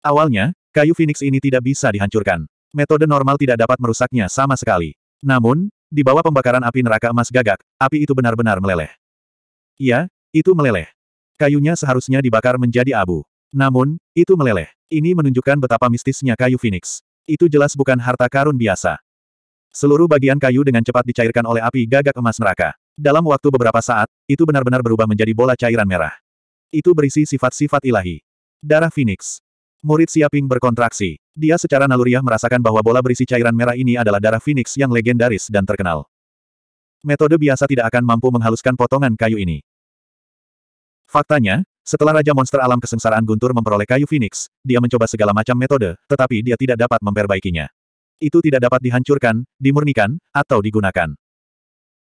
Awalnya, kayu Phoenix ini tidak bisa dihancurkan. Metode normal tidak dapat merusaknya sama sekali. Namun, di bawah pembakaran api neraka emas gagak, api itu benar-benar meleleh. Iya, itu meleleh. Kayunya seharusnya dibakar menjadi abu. Namun, itu meleleh. Ini menunjukkan betapa mistisnya kayu Phoenix. Itu jelas bukan harta karun biasa. Seluruh bagian kayu dengan cepat dicairkan oleh api gagak emas neraka. Dalam waktu beberapa saat, itu benar-benar berubah menjadi bola cairan merah. Itu berisi sifat-sifat ilahi. Darah Phoenix. Murid Siaping berkontraksi. Dia secara naluriah merasakan bahwa bola berisi cairan merah ini adalah darah Phoenix yang legendaris dan terkenal. Metode biasa tidak akan mampu menghaluskan potongan kayu ini. Faktanya, setelah Raja Monster Alam Kesengsaraan Guntur memperoleh kayu Phoenix, dia mencoba segala macam metode, tetapi dia tidak dapat memperbaikinya. Itu tidak dapat dihancurkan, dimurnikan, atau digunakan.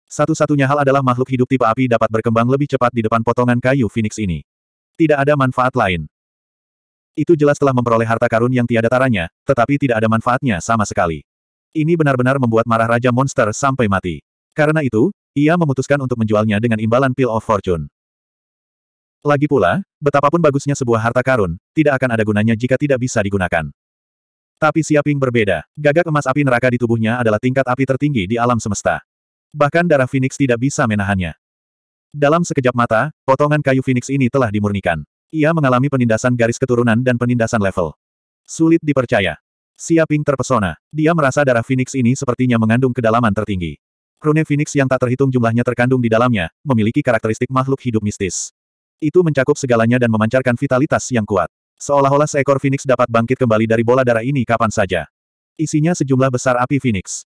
Satu-satunya hal adalah makhluk hidup tipe api dapat berkembang lebih cepat di depan potongan kayu Phoenix ini. Tidak ada manfaat lain. Itu jelas telah memperoleh harta karun yang tiada taranya, tetapi tidak ada manfaatnya sama sekali. Ini benar-benar membuat marah Raja Monster sampai mati. Karena itu, ia memutuskan untuk menjualnya dengan imbalan Pill of Fortune. Lagi pula, betapapun bagusnya sebuah harta karun, tidak akan ada gunanya jika tidak bisa digunakan. Tapi Siaping berbeda. Gagak emas api neraka di tubuhnya adalah tingkat api tertinggi di alam semesta. Bahkan darah Phoenix tidak bisa menahannya. Dalam sekejap mata, potongan kayu Phoenix ini telah dimurnikan. Ia mengalami penindasan garis keturunan dan penindasan level. Sulit dipercaya. Siaping terpesona. Dia merasa darah Phoenix ini sepertinya mengandung kedalaman tertinggi. Rune Phoenix yang tak terhitung jumlahnya terkandung di dalamnya, memiliki karakteristik makhluk hidup mistis. Itu mencakup segalanya dan memancarkan vitalitas yang kuat. Seolah-olah seekor Phoenix dapat bangkit kembali dari bola darah ini kapan saja. Isinya sejumlah besar api Phoenix.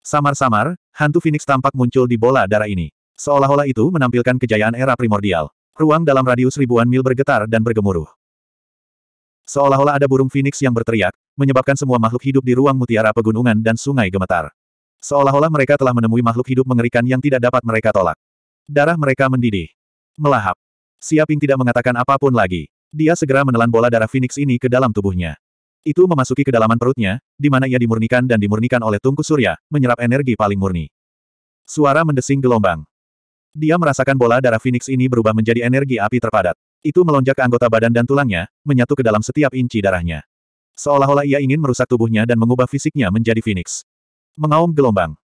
Samar-samar, hantu Phoenix tampak muncul di bola darah ini. Seolah-olah itu menampilkan kejayaan era primordial. Ruang dalam radius ribuan mil bergetar dan bergemuruh. Seolah-olah ada burung Phoenix yang berteriak, menyebabkan semua makhluk hidup di ruang mutiara pegunungan dan sungai gemetar. Seolah-olah mereka telah menemui makhluk hidup mengerikan yang tidak dapat mereka tolak. Darah mereka mendidih. Melahap. Siaping tidak mengatakan apapun lagi. Dia segera menelan bola darah Phoenix ini ke dalam tubuhnya. Itu memasuki kedalaman perutnya, di mana ia dimurnikan dan dimurnikan oleh tungku surya, menyerap energi paling murni. Suara mendesing gelombang. Dia merasakan bola darah Phoenix ini berubah menjadi energi api terpadat. Itu melonjak ke anggota badan dan tulangnya, menyatu ke dalam setiap inci darahnya. Seolah-olah ia ingin merusak tubuhnya dan mengubah fisiknya menjadi Phoenix. Mengaum gelombang.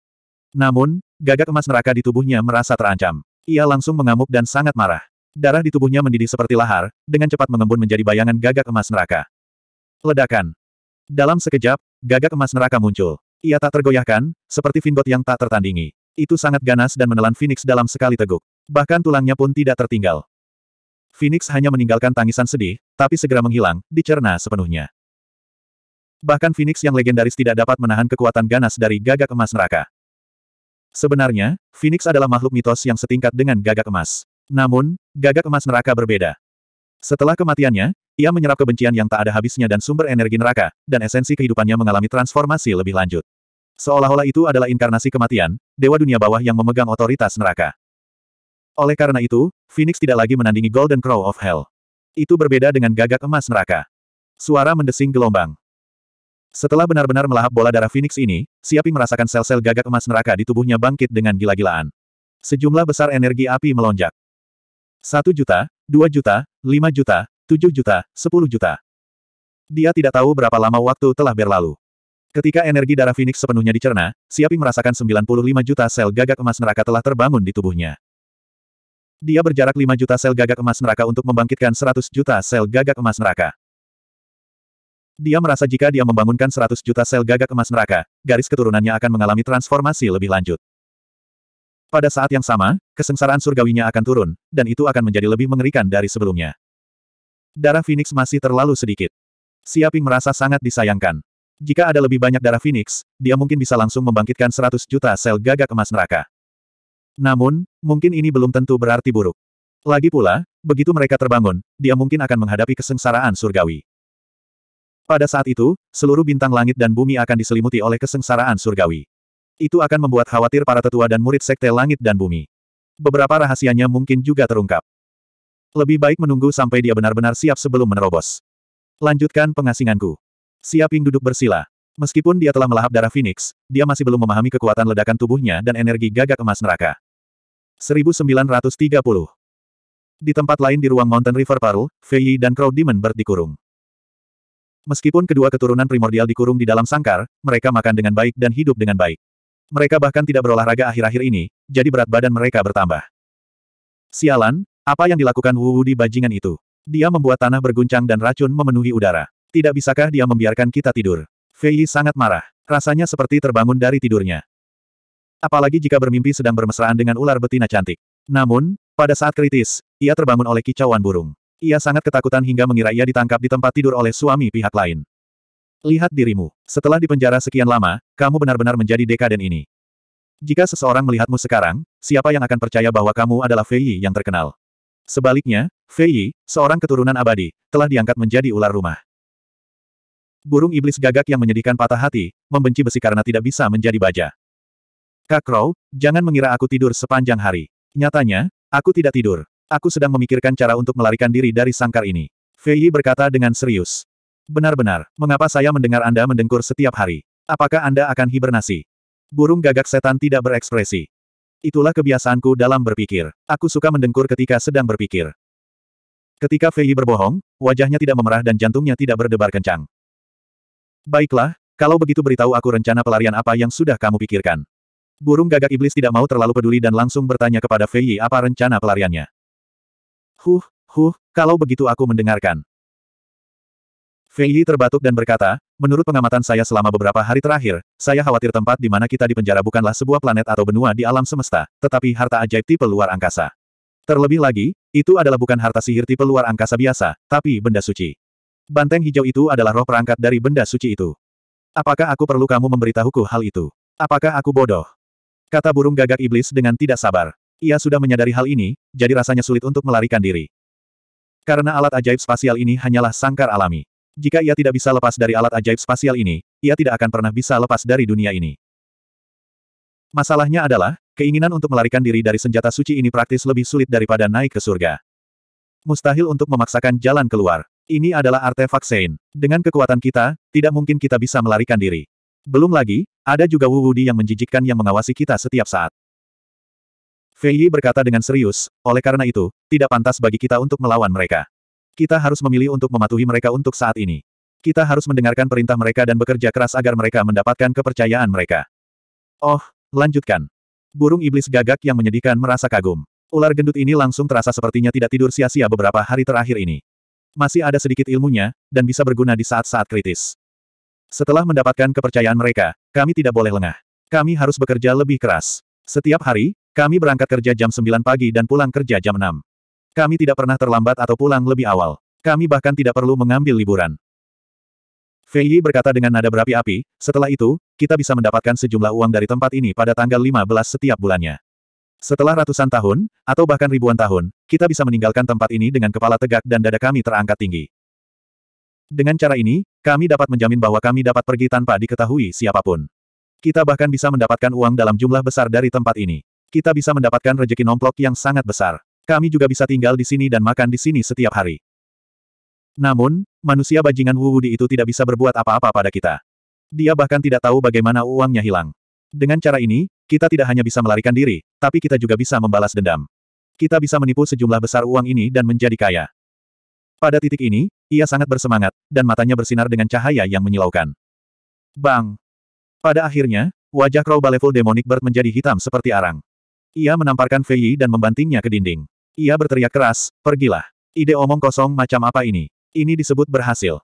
Namun, gagak emas neraka di tubuhnya merasa terancam. Ia langsung mengamuk dan sangat marah. Darah di tubuhnya mendidih seperti lahar, dengan cepat mengembun menjadi bayangan gagak emas neraka. Ledakan. Dalam sekejap, gagak emas neraka muncul. Ia tak tergoyahkan, seperti Vingot yang tak tertandingi. Itu sangat ganas dan menelan Phoenix dalam sekali teguk. Bahkan tulangnya pun tidak tertinggal. Phoenix hanya meninggalkan tangisan sedih, tapi segera menghilang, dicerna sepenuhnya. Bahkan Phoenix yang legendaris tidak dapat menahan kekuatan ganas dari gagak emas neraka. Sebenarnya, Phoenix adalah makhluk mitos yang setingkat dengan gagak emas. Namun, gagak emas neraka berbeda. Setelah kematiannya, ia menyerap kebencian yang tak ada habisnya dan sumber energi neraka, dan esensi kehidupannya mengalami transformasi lebih lanjut. Seolah-olah itu adalah inkarnasi kematian, dewa dunia bawah yang memegang otoritas neraka. Oleh karena itu, Phoenix tidak lagi menandingi Golden Crow of Hell. Itu berbeda dengan gagak emas neraka. Suara mendesing gelombang. Setelah benar-benar melahap bola darah Phoenix ini, Siapi merasakan sel-sel gagak emas neraka di tubuhnya bangkit dengan gila-gilaan. Sejumlah besar energi api melonjak. 1 juta, 2 juta, 5 juta, 7 juta, 10 juta. Dia tidak tahu berapa lama waktu telah berlalu. Ketika energi darah Phoenix sepenuhnya dicerna, Siapi merasakan 95 juta sel gagak emas neraka telah terbangun di tubuhnya. Dia berjarak 5 juta sel gagak emas neraka untuk membangkitkan 100 juta sel gagak emas neraka. Dia merasa jika dia membangunkan 100 juta sel gagak emas neraka, garis keturunannya akan mengalami transformasi lebih lanjut. Pada saat yang sama, kesengsaraan surgawinya akan turun, dan itu akan menjadi lebih mengerikan dari sebelumnya. Darah Phoenix masih terlalu sedikit. Siaping merasa sangat disayangkan. Jika ada lebih banyak darah Phoenix, dia mungkin bisa langsung membangkitkan 100 juta sel gagak emas neraka. Namun, mungkin ini belum tentu berarti buruk. Lagi pula, begitu mereka terbangun, dia mungkin akan menghadapi kesengsaraan surgawi. Pada saat itu, seluruh bintang langit dan bumi akan diselimuti oleh kesengsaraan surgawi. Itu akan membuat khawatir para tetua dan murid sekte langit dan bumi. Beberapa rahasianya mungkin juga terungkap. Lebih baik menunggu sampai dia benar-benar siap sebelum menerobos. Lanjutkan pengasinganku. Siaping duduk bersila. Meskipun dia telah melahap darah Phoenix, dia masih belum memahami kekuatan ledakan tubuhnya dan energi gagak emas neraka. 1930 Di tempat lain di ruang Mountain River Pearl, Fei dan Crow Demon Bird dikurung. Meskipun kedua keturunan primordial dikurung di dalam sangkar, mereka makan dengan baik dan hidup dengan baik. Mereka bahkan tidak berolahraga akhir-akhir ini, jadi berat badan mereka bertambah. Sialan, apa yang dilakukan Wu di bajingan itu? Dia membuat tanah berguncang dan racun memenuhi udara. Tidak bisakah dia membiarkan kita tidur? Fei sangat marah. Rasanya seperti terbangun dari tidurnya. Apalagi jika bermimpi sedang bermesraan dengan ular betina cantik. Namun, pada saat kritis, ia terbangun oleh kicauan burung. Ia sangat ketakutan hingga mengira ia ditangkap di tempat tidur oleh suami pihak lain. Lihat dirimu. Setelah dipenjara sekian lama, kamu benar-benar menjadi dekaden ini. Jika seseorang melihatmu sekarang, siapa yang akan percaya bahwa kamu adalah Fei Yi yang terkenal? Sebaliknya, Fei Yi, seorang keturunan abadi, telah diangkat menjadi ular rumah. Burung iblis gagak yang menyedihkan patah hati, membenci besi karena tidak bisa menjadi baja. Kak Crow, jangan mengira aku tidur sepanjang hari. Nyatanya, aku tidak tidur. Aku sedang memikirkan cara untuk melarikan diri dari sangkar ini. Fei Yi berkata dengan serius. Benar-benar, mengapa saya mendengar Anda mendengkur setiap hari? Apakah Anda akan hibernasi? Burung gagak setan tidak berekspresi. Itulah kebiasaanku dalam berpikir. Aku suka mendengkur ketika sedang berpikir. Ketika Fei berbohong, wajahnya tidak memerah dan jantungnya tidak berdebar kencang. Baiklah, kalau begitu beritahu aku rencana pelarian apa yang sudah kamu pikirkan. Burung gagak iblis tidak mau terlalu peduli dan langsung bertanya kepada Fei apa rencana pelariannya. Huh, huh, kalau begitu aku mendengarkan. Fei Yi terbatuk dan berkata, menurut pengamatan saya selama beberapa hari terakhir, saya khawatir tempat di mana kita dipenjara bukanlah sebuah planet atau benua di alam semesta, tetapi harta ajaib tipe luar angkasa. Terlebih lagi, itu adalah bukan harta sihir tipe luar angkasa biasa, tapi benda suci. Banteng hijau itu adalah roh perangkat dari benda suci itu. Apakah aku perlu kamu memberitahuku hal itu? Apakah aku bodoh? Kata burung gagak iblis dengan tidak sabar. Ia sudah menyadari hal ini, jadi rasanya sulit untuk melarikan diri. Karena alat ajaib spasial ini hanyalah sangkar alami. Jika ia tidak bisa lepas dari alat ajaib spasial ini, ia tidak akan pernah bisa lepas dari dunia ini. Masalahnya adalah, keinginan untuk melarikan diri dari senjata suci ini praktis lebih sulit daripada naik ke surga. Mustahil untuk memaksakan jalan keluar. Ini adalah artefak Sein. Dengan kekuatan kita, tidak mungkin kita bisa melarikan diri. Belum lagi, ada juga Wu Wudi yang menjijikkan yang mengawasi kita setiap saat. Fei Yi berkata dengan serius, oleh karena itu, tidak pantas bagi kita untuk melawan mereka. Kita harus memilih untuk mematuhi mereka untuk saat ini. Kita harus mendengarkan perintah mereka dan bekerja keras agar mereka mendapatkan kepercayaan mereka. Oh, lanjutkan. Burung iblis gagak yang menyedihkan merasa kagum. Ular gendut ini langsung terasa sepertinya tidak tidur sia-sia beberapa hari terakhir ini. Masih ada sedikit ilmunya, dan bisa berguna di saat-saat kritis. Setelah mendapatkan kepercayaan mereka, kami tidak boleh lengah. Kami harus bekerja lebih keras. Setiap hari, kami berangkat kerja jam 9 pagi dan pulang kerja jam 6. Kami tidak pernah terlambat atau pulang lebih awal. Kami bahkan tidak perlu mengambil liburan. Fei berkata dengan nada berapi-api, setelah itu, kita bisa mendapatkan sejumlah uang dari tempat ini pada tanggal 15 setiap bulannya. Setelah ratusan tahun, atau bahkan ribuan tahun, kita bisa meninggalkan tempat ini dengan kepala tegak dan dada kami terangkat tinggi. Dengan cara ini, kami dapat menjamin bahwa kami dapat pergi tanpa diketahui siapapun. Kita bahkan bisa mendapatkan uang dalam jumlah besar dari tempat ini. Kita bisa mendapatkan rejeki nomplok yang sangat besar kami juga bisa tinggal di sini dan makan di sini setiap hari. Namun, manusia bajingan Wu Wudi itu tidak bisa berbuat apa-apa pada kita. Dia bahkan tidak tahu bagaimana uangnya hilang. Dengan cara ini, kita tidak hanya bisa melarikan diri, tapi kita juga bisa membalas dendam. Kita bisa menipu sejumlah besar uang ini dan menjadi kaya. Pada titik ini, ia sangat bersemangat, dan matanya bersinar dengan cahaya yang menyilaukan. Bang! Pada akhirnya, wajah Crow Baleful Demonic Bird menjadi hitam seperti arang. Ia menamparkan Fei Yi dan membantingnya ke dinding. Ia berteriak keras, pergilah. Ide omong kosong macam apa ini? Ini disebut berhasil.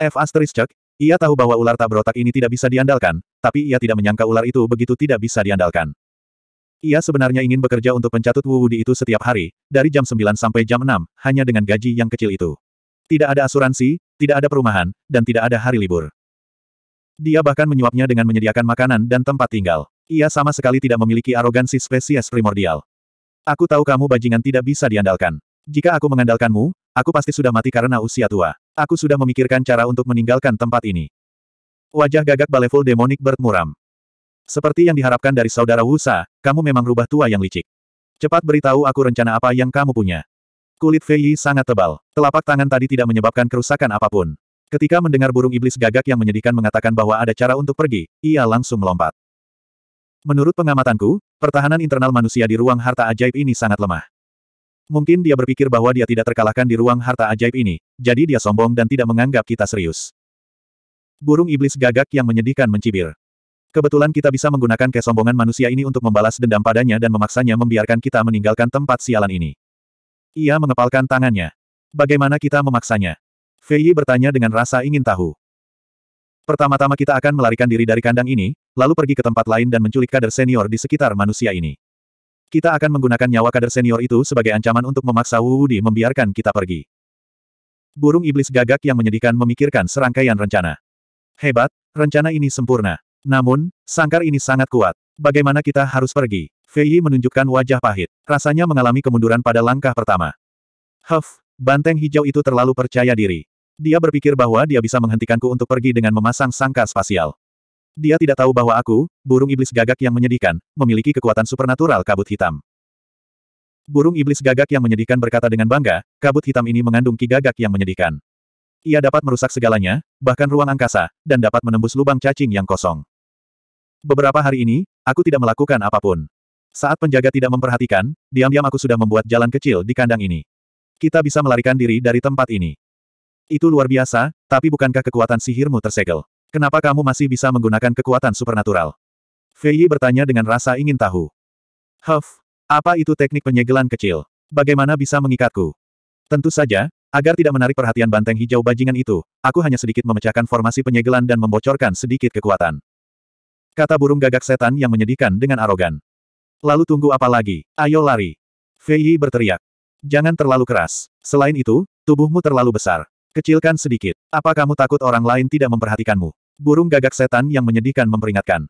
F cek, ia tahu bahwa ular tak berotak ini tidak bisa diandalkan, tapi ia tidak menyangka ular itu begitu tidak bisa diandalkan. Ia sebenarnya ingin bekerja untuk pencatut Wu Wudi itu setiap hari, dari jam 9 sampai jam 6, hanya dengan gaji yang kecil itu. Tidak ada asuransi, tidak ada perumahan, dan tidak ada hari libur. Dia bahkan menyuapnya dengan menyediakan makanan dan tempat tinggal. Ia sama sekali tidak memiliki arogansi spesies primordial. Aku tahu kamu bajingan tidak bisa diandalkan. Jika aku mengandalkanmu, aku pasti sudah mati karena usia tua. Aku sudah memikirkan cara untuk meninggalkan tempat ini. Wajah gagak baleful demonik bermuram. Seperti yang diharapkan dari saudara Wusa, kamu memang rubah tua yang licik. Cepat beritahu aku rencana apa yang kamu punya. Kulit Fei sangat tebal. Telapak tangan tadi tidak menyebabkan kerusakan apapun. Ketika mendengar burung iblis gagak yang menyedihkan mengatakan bahwa ada cara untuk pergi, ia langsung melompat. Menurut pengamatanku, pertahanan internal manusia di ruang harta ajaib ini sangat lemah. Mungkin dia berpikir bahwa dia tidak terkalahkan di ruang harta ajaib ini, jadi dia sombong dan tidak menganggap kita serius. Burung iblis gagak yang menyedihkan mencibir. Kebetulan kita bisa menggunakan kesombongan manusia ini untuk membalas dendam padanya dan memaksanya membiarkan kita meninggalkan tempat sialan ini. Ia mengepalkan tangannya. Bagaimana kita memaksanya? Fei bertanya dengan rasa ingin tahu. Pertama-tama kita akan melarikan diri dari kandang ini, lalu pergi ke tempat lain dan menculik kader senior di sekitar manusia ini. Kita akan menggunakan nyawa kader senior itu sebagai ancaman untuk memaksa Wu Wudi membiarkan kita pergi. Burung iblis gagak yang menyedihkan memikirkan serangkaian rencana. Hebat, rencana ini sempurna. Namun, sangkar ini sangat kuat. Bagaimana kita harus pergi? Fei menunjukkan wajah pahit. Rasanya mengalami kemunduran pada langkah pertama. Huff, banteng hijau itu terlalu percaya diri. Dia berpikir bahwa dia bisa menghentikanku untuk pergi dengan memasang sangka spasial. Dia tidak tahu bahwa aku, burung iblis gagak yang menyedihkan, memiliki kekuatan supernatural kabut hitam. Burung iblis gagak yang menyedihkan berkata dengan bangga, kabut hitam ini mengandung ki gagak yang menyedihkan. Ia dapat merusak segalanya, bahkan ruang angkasa, dan dapat menembus lubang cacing yang kosong. Beberapa hari ini, aku tidak melakukan apapun. Saat penjaga tidak memperhatikan, diam-diam aku sudah membuat jalan kecil di kandang ini. Kita bisa melarikan diri dari tempat ini. Itu luar biasa, tapi bukankah kekuatan sihirmu tersegel? Kenapa kamu masih bisa menggunakan kekuatan supernatural? Fei bertanya dengan rasa ingin tahu. Huff, apa itu teknik penyegelan kecil? Bagaimana bisa mengikatku? Tentu saja, agar tidak menarik perhatian banteng hijau bajingan itu, aku hanya sedikit memecahkan formasi penyegelan dan membocorkan sedikit kekuatan. Kata burung gagak setan yang menyedihkan dengan arogan. Lalu tunggu apa lagi? Ayo lari. Fei berteriak. Jangan terlalu keras. Selain itu, tubuhmu terlalu besar. Kecilkan sedikit. Apa kamu takut orang lain tidak memperhatikanmu? Burung gagak setan yang menyedihkan memperingatkan.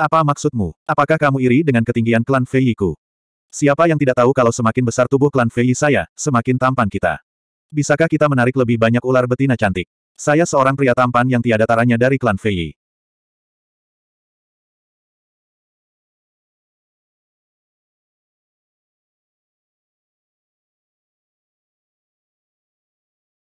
Apa maksudmu? Apakah kamu iri dengan ketinggian klan ku? Siapa yang tidak tahu kalau semakin besar tubuh klan Fei saya, semakin tampan kita. Bisakah kita menarik lebih banyak ular betina cantik? Saya seorang pria tampan yang tiada taranya dari klan Fei.